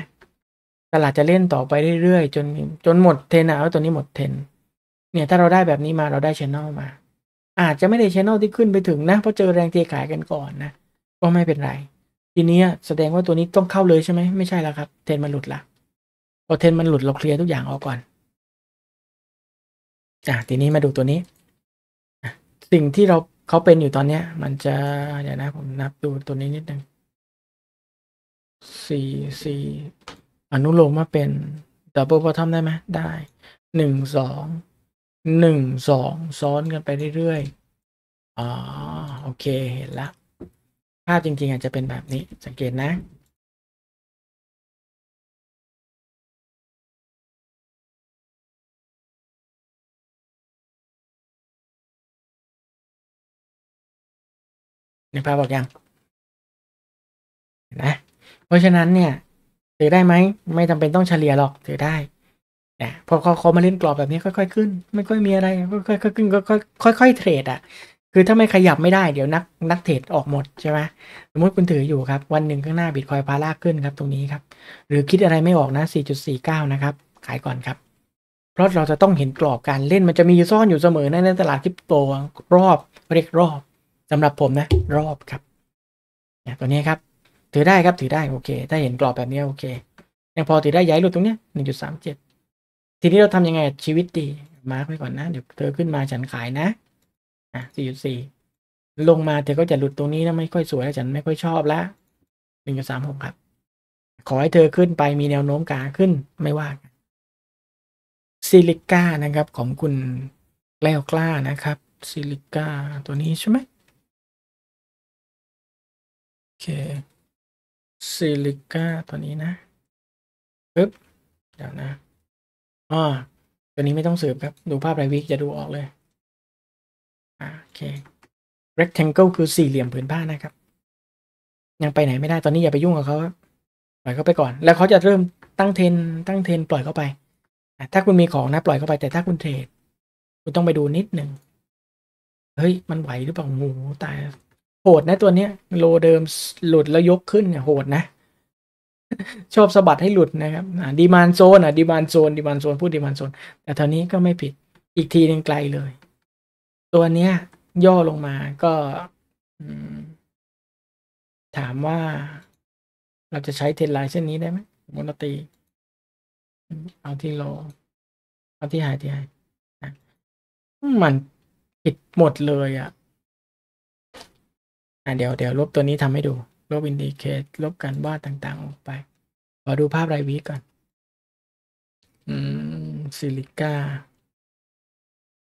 Speaker 2: ตลาดจะเล่นต่อไปเรื่อยๆ จน จนหมดเทนนะว่าตัวนี้หมดเทน เนี่ยถ้าเราได้แบบนี้มาเราได้ชแนลมา อาจจะไม่ได้ชแนลที่ขึ้นไปถึงนะเพราะเจอแรงเทขายกันก่อนนะก็ไม่เป็นไร ทีนี้แสดงว่าตัวนี้ต้องเข้าเลยใช่ไหมไม่ใช่แล้วครับ เทนมันหลุดละพอเทนมันหลุดเราเคลียร์ทุกอย่างออกก่
Speaker 1: อน อ่ะทีนี้มาดูตัวนี้สิ่งที่เราเขาเป็นอยู่ตอนเนี้ย มันจะเดี๋ยวนะ ผมนับดูตัวนี้นิดนึง
Speaker 2: สี่สี่อนุโลมว่าเป็นดับเบิลบอททอมได้ไหมได้ หนึ่งสอง หนึ่งสองซ้อนกันไปเรื่อย
Speaker 1: ๆอ๋อโอเคเห็นละภาพจริง ๆ อาจจะเป็นแบบนี้สังเกตนะในภาพบอกยังนะเพราะฉะนั้นเนี่ยถือได้ไหมไม่จำเป็นต้องเฉลี่ยหรอกถือได้น
Speaker 2: ะพอเขาเขามาเล่นกรอบแบบนี้ ค่อยๆ ขึ้น ไม่ค่อยมีอะไร ค่อยๆ ขึ้นก็ค่อยๆเทรดอ่ะ คือถ้าไม่ขยับไม่ได้เดี๋ยว นักนักเทรดออกหมด ใช่ไหมสมมติคุณถืออยู่ครับวันหนึ่งข้างหน้าบิตคอยพาลากขึ้นครับ ตรงนี้ครับ หรือคิดอะไรไม่ออกนะ 4.49 นะครับ ขายก่อนครับ เพราะเราจะต้องเห็นกรอบการเล่นมันจะมีซ่อนอยู่เสมอในตลาดคริปโตรอบเรียกรอบสำหรับผมนะ รอบครับตัวนี้ครับถือได้ครับถือได้โอเคถ้าเห็นกรอบแบบนี้โอเคยังพอถือได้ย้ายรูปตรงเนี้ยหนึ่งจุดสามเจ็ดทีนี้เราทำยังไง ชีวิตดีมาร์กไว้ก่อนนะ เดี๋ยวเธอขึ้นมาฉันขายนะ อ่ะสี่จุดสี่ลงมาเธอก็จะหลุดตรงนี้นะไม่ค่อยสวย แล้วฉันไม่ค่อยชอบละหนึ่งจุดสามหกครับ ขอให้เธอขึ้นไปมีแนวโน้มกาขึ้นไม่ว่า
Speaker 1: ซิลิก้านะครับ ของคุณแกล้วกล้านะครับ ซิลิก้าตัวนี้ใช่ไหมโอเคซิลิก้าตัวนี้นะปึ๊บเดี๋ยวนะอ๋อตัวนี้ไม่ต้องสืบครับ ดูภาพรายวิกจะดูออกเลยอ่าโอเค
Speaker 2: rectangle คือสี่เหลี่ยมผืนผ้านะครับ ยังไปไหนไม่ได้ตอนนี้อย่าไปยุ่งกับเขาปล่อยเขาไปก่อน แล้วเขาจะเริ่มตั้งเทน ตั้งเทน ปล่อยเข้าไปถ้าคุณมีของนะปล่อยเข้าไปแต่ถ้าคุณเทรดคุณต้องไปดูนิดหนึ่งเฮ้ยมันไหวหรือเปล่าโอ้ตายโหดนะตัวเนี้ย โลเดิมหลุดแล้วยกขึ้นเนี่ยโหดนะชอบสะบัดให้หลุดนะครับดีมานโซนอ่ะดีมานโซนดีมานโซน พูดดีมานโซน แต่เท่านี้ก็ไม่ผิดอีกทีหนึ่งไกลเลย ตัวเนี้ย ย่อลงมาก็ถามว่าเราจะใช้เทนไลน์เส้นนี้ได้ไหมมนตตีเอาที่โลเอาที่หายที่หาย
Speaker 1: มันผิดหมดเลยอะ
Speaker 2: ่ะอ่ะเดี๋ยวเดี๋ยวลบตัวนี้ทำให้ดู ลบอินดิเคตลบการวาดต่างๆ ออกไปขอดูภาพรายวีก่อน อืม
Speaker 1: ซิลิก้า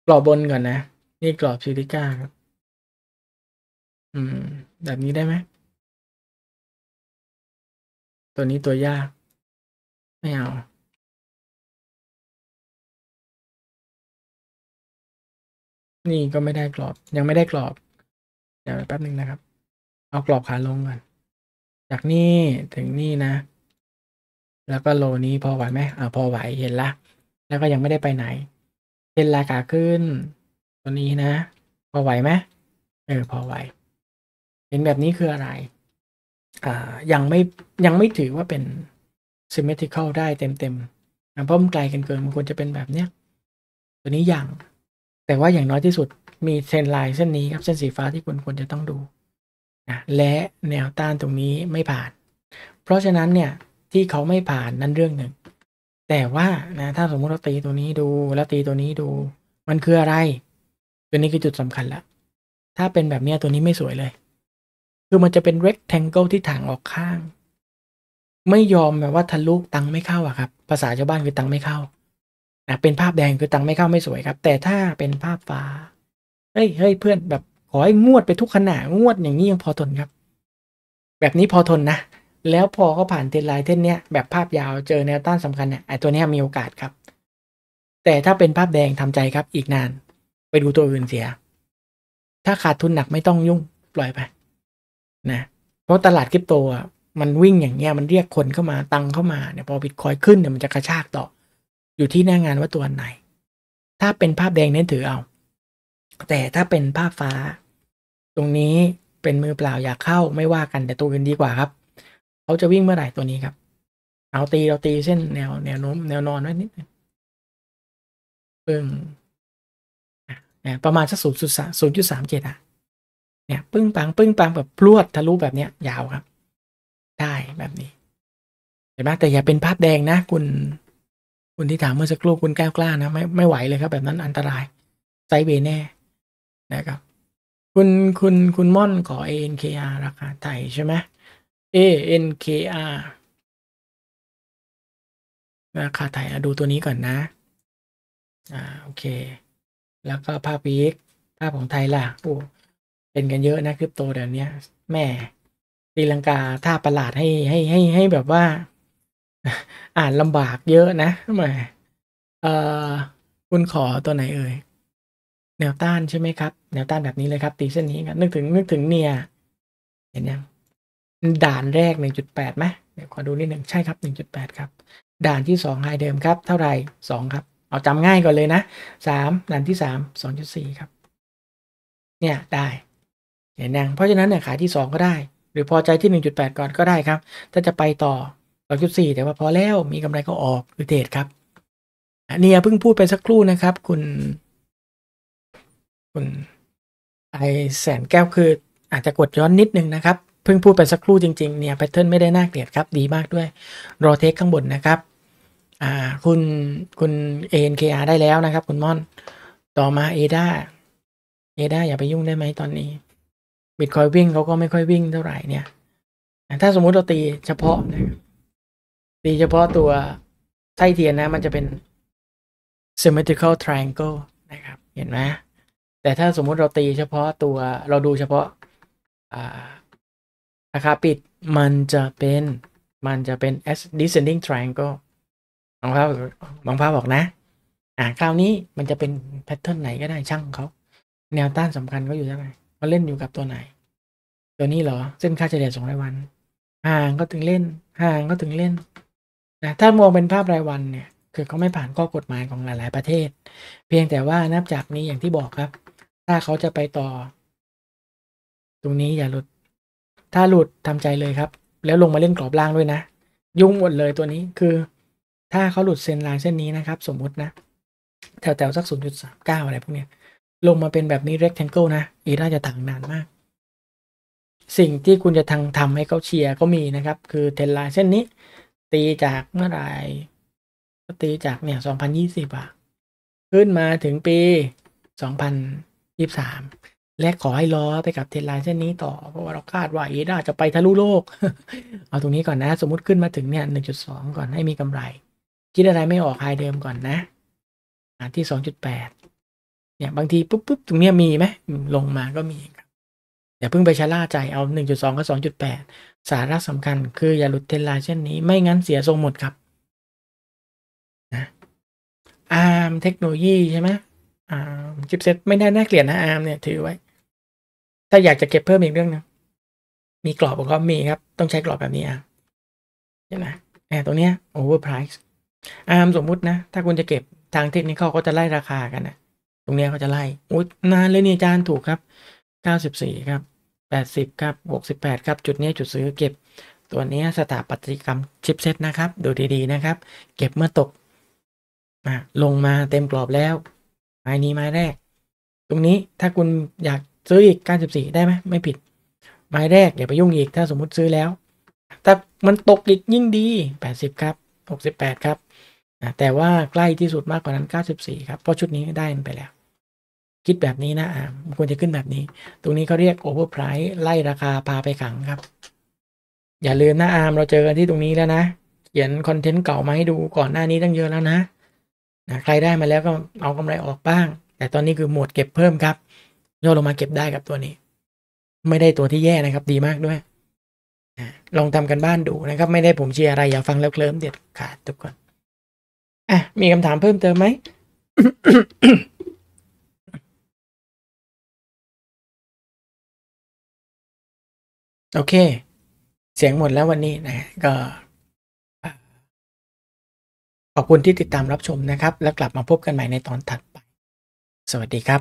Speaker 1: กรอบบนก่อนนะ นี่กรอบซิลิก้าครับอืม แบบนี้ได้ไหมตัวนี้ตัวยาก ไม่เอา นี่ก็ไม่ได้กรอบ ยังไม่ได้กรอบ เดี๋ยวแป๊บหนึ่งนะครับเอากรอบขาลงก่อนจากนี่
Speaker 2: ถึงนี่นะ แล้วก็โลนี้พอไหวไหมอ่าพอไหวเห็นละแล้วก็ยังไม่ได้ไปไหนเห็นราคาขึ้น ตัวนี้นะ พอไหวไหมเออพอไหวเห็นแบบนี้คืออะไรอ่ายังไม่ยังไม่ถือว่าเป็น symmetrical ได้เต็มๆนะเพราะมันไกลกันเกินมันควรจะเป็นแบบเนี้ยตัวนี้อย่างแต่ว่าอย่างน้อยที่สุดมีเส้นลายเส้นนี้ครับเส้นสีฟ้าที่คุณควรจะต้องดูนะและแนวต้านตรงนี้ไม่ผ่าน เพราะฉะนั้นเนี่ยที่เขาไม่ผ่านนั้นเรื่องหนึ่ง แต่ว่านะ ถ้าสมมุติเราตีตัวนี้ดูแล้วตีตัวนี้ดู มันคืออะไรตัวนี้คือจุดสำคัญละถ้าเป็นแบบนี้ตัวนี้ไม่สวยเลย คือมันจะเป็น rectangle ที่ถ่างออกข้าง ไม่ยอมแบบว่าทะลุตังไม่เข้าอะครับ ภาษาชาวบ้านคือตังไม่เข้านะเป็นภาพแดงคือตังไม่เข้าไม่สวยครับ แต่ถ้าเป็นภาพฟ้าเฮ้ยเฮ้ยเพื่อนแบบขอให้งวดไปทุกขณะงวดอย่างนี้ยังพอทนครับ แบบนี้พอทนนะ แล้วพอเขาผ่านเทนไลน์เท่นเนี้ยแบบภาพยาวเจอแนวต้านสำคัญเนี่ยไอ้ตัวเนี้ยมีโอกาสครับ แต่ถ้าเป็นภาพแดงทำใจครับ อีกนาน ไปดูตัวอื่นเสียถ้าขาดทุนหนักไม่ต้องยุ่ง ปล่อยไปนะเพราะตลาดคริปโตอ่ะมันวิ่งอย่างเงี้ยมันเรียกคนเข้ามาตังเข้ามาเนี่ยพอบิตคอยขึ้นเนี่ยมันจะกระชากต่อ อยู่ที่หน้างานว่าตัวไหน ถ้าเป็นภาพแดงเน้นถือเอา แต่ถ้าเป็นภาพฟ้าตรงนี้เป็นมือเปล่าอยากเข้าไม่ว่ากันแต่ตัวอื่นดีกว่าครับเขาจะวิ่งเมื่อไหร่ตัวนี้ครับ เอาตีเราตีเส้นแนวแนวโน้มแนว นอนไว้นิดนึง
Speaker 1: ปึ้งนประมาณสักศูนย์จุดสามเจ็ดอ่ะเนี่ย ปึ้งปังปึ้งปังแบบพรวดทะลุแบบเนี้ย ยาวครับ ได
Speaker 2: ้แบบนี้เห็นไหมแต่อย่าเป็นภาพแดงนะคุณ คุณที่ถามเมื่อสักครู่คุณแก้วกล้านะไม่ไม่ไหวเลยครับ แบบนั้นอันตรายไซเบแน่ นะครับคุณคุณคุณม่อน ขอ ANKR ราคา ไทยใช่ไหม ANKR
Speaker 1: ราคา ไทยดูตัวนี้ก่อนนะ อ่าโอเค แล้วก็ภาพวีคภาพของไทยล่ะโอ้
Speaker 2: เป็นกันเยอะนะคริปโต เดี๋ยวนี้แม่ตีลังกา ท่าประหลาดให้ให้ให้ให้แบบว่า อ่านลำบากเยอะนะทำไมเอ่อคุณขอตัวไหนเอ่ยแนวต้านใช่ไหมครับ แนวต้านแบบนี้เลยครับ ตีเส้นนี้ครับนึกถึงนึกถึงเนียเห็นยังด่านแรก 1.8ไหมเดี๋ยวขอดูนิดหนึ่งใช่ครับ 1.8ครับด่านที่2ไฮเดิมครับ เท่าไหร่2ครับเอาจำง่ายก่อนเลยนะ 3 ด่านที่ 3 2.4 ครับ เนี่ย ได้เห็นยังเพราะฉะนั้นเนี่ยขายที่ 2 ก็ได้ หรือพอใจที่ 1.8ก่อนก็ได้ครับ ถ้าจะไปต่อ2.4แต่ว่าพอแล้วมีกำไรก็ออกหรือเทรดครับเนี่ยเพิ่งพูดไปสักครู่นะครับ คุณคุณไอแสนแก้วคืออาจจะกดย้อนนิดนึงนะครับ เพิ่งพูดไปสักครู่จริงๆเนี่ยแพทเทิร์นไม่ได้น่าเกลียดครับ ดีมากด้วยรอเทคข้างบนนะครับอ่าคุณคุณอาร์ได้แล้วนะครับคุณม่อนต่อมา a d เด d าอย่าไปยุ่งได้ไหมตอนนี้บิตคอยวิ่งเขาก็ไม่ค่อยวิ่งเท่าไหร่เนี่ย ถ้าสมมุติเราตีเฉพาะนะตีเฉพาะตัวไส้เทียนนะ มันจะเป็น symmetrical triangle นะครับ เห็นไหมแต่ถ้าสมมุติเราตีเฉพาะตัวเราดูเฉพาะราคาปิดมันจะเป็นมันจะเป็น descending triangle บางภาพบางภาพบอกนะ อ่าคราวนี้มันจะเป็นแพทเทิร์นไหนก็ได้ช่างเขา แนวต้านสำคัญก็อยู่ที่ไหนมันเล่นอยู่กับตัวไหน ตัวนี้เหรอ เส้นค่าเฉลี่ยสองรายวันห่างก็ถึงเล่นห่างก็ถึงเล่นนะถ้ามองเป็นภาพรายวันเนี่ย คือเขาไม่ผ่านข้อกฎหมายของหลาย ๆประเทศ เพียงแต่ว่านับจากนี้อย่างที่บอกครับถ้าเขาจะไปต่อ ตรงนี้อย่าหลุด ถ้าหลุดทำใจเลยครับ แล้วลงมาเล่นกรอบล่างด้วยนะ ยุ่งหมดเลยตัวนี้ คือ ถ้าเขาหลุดเส้นลายเส้นนี้นะครับ สมมุตินะ แถวๆ สัก 0.39 อะไรพวกเนี้ย ลงมาเป็นแบบนี้ rectangle นะ อีน่าจะถังนานมาก สิ่งที่คุณจะทางทำให้เขาเชียร์ก็มีนะครับ คือเทนไลน์เส้นนี้ ตีจากเมื่อไหร่ตีจากเนี่ย2020อ่ะ ขึ้นมาถึงปี2000ยี่สาม และขอให้ล้อไปกับเทรนไลน์เส้นนี้ต่อเพราะว่าเราคาดว่าเอด้าจะไปทะลุโลก เอาตรงนี้ก่อนนะ สมมติขึ้นมาถึงเนี่ยหนึ่งจุดสองก่อนให้มีกำไร คิดอะไรไม่ออกไฮเดิมก่อนนะันที่สองจุดแปดเนี่ยบางทีปุ๊บปุ๊บตรงเนี้ยมีไหมลงมาก็มีครับอย่าเพิ่งไปชะล่าใจเอาหนึ่งจุดสองกับสองจุดแปดสาระสำคัญคืออย่าหลุดเทรนไลน์เส้นนี้ไม่งั้นเสียทรงหมดครับ นะอาร์มเทคโนโลยีใช่ไหมอ่าจิปเซตไม่ได้น่าเกลียดนะอาร์มเนี่ย ถือไว้ ถ้าอยากจะเก็บเพิ่มอีกเรื่องนะ มีกรอบก็มีครับ ต้องใช้กรอบแบบนี้อ่ะห็นไหมแอบตรงเนี้ยโอเวอร์ไพรซ์อาร์มสมมุตินะ ถ้าคุณจะเก็บทางเทคนิคเขาก็จะไล่ราคากันนะตรงเนี้ยเขาจะไล่ อุ้ยนานเลยเนี่ยจานถูกครับ เก้าสิบสี่ครับ แปดสิบครับหกสิบแปดครับ จุดนี้จุดซื้อเก็บ ตัวนี้สถาปัตยกรรมชิปเซตนะครับ ดูดีๆนะครับ เก็บเมื่อตก อ่ะ ลงมาเต็มกรอบแล้วไม้นี้ไม้แรก ตรงนี้ถ้าคุณอยากซื้ออีกกาสิบสี่ได้ไหมไม่ผิด ไม้แรกอย่าไปยุ่งอีกถ้าสมมุติซื้อแล้วแต่มันตกอีกยิ่งดีแปดสิบครับหกสิบแปดครับ แต่ว่าใกล้ที่สุดมากกว่านั้น 94 ครับ เพราะชุดนี้ได้มันไปแล้ว คิดแบบนี้นะอ่ควรจะขึ้นแบบนี้ ตรงนี้เขาเรียกโอเวอร์ไพรส์ไล่ราคาพาไปขังครับ อย่าลืมนะอามเราเจอกันที่ตรงนี้แล้วนะเขียนคอนเทนต์เก่ามาให้ดูก่อนหน้านี้ตั้งเยอะแล้วนะนะใครได้มาแล้วก็เอากำไรออกบ้าง แต่ตอนนี้คือหมดเก็บเพิ่มครับย่อลงมาเก็บได้ครับตัวนี้ ไม่ได้ตัวที่แย่นะครับ ดีมากด้วยนะลองทำกันบ้านดูนะครับ ไม่ได้ผมเชียร์อะไรอย่าฟังแล้วเคลิ้มเด็ดขาดทุกคนอ่ะมีคำถามเพิ่มเติม
Speaker 1: ไหมโอเค เสียงหมดแล้ววันนี้นะก็ขอบคุณที่ติดตามรับชมนะครับ และกลับมาพบกันใหม่ในตอนถัดไป สวัสดีครับ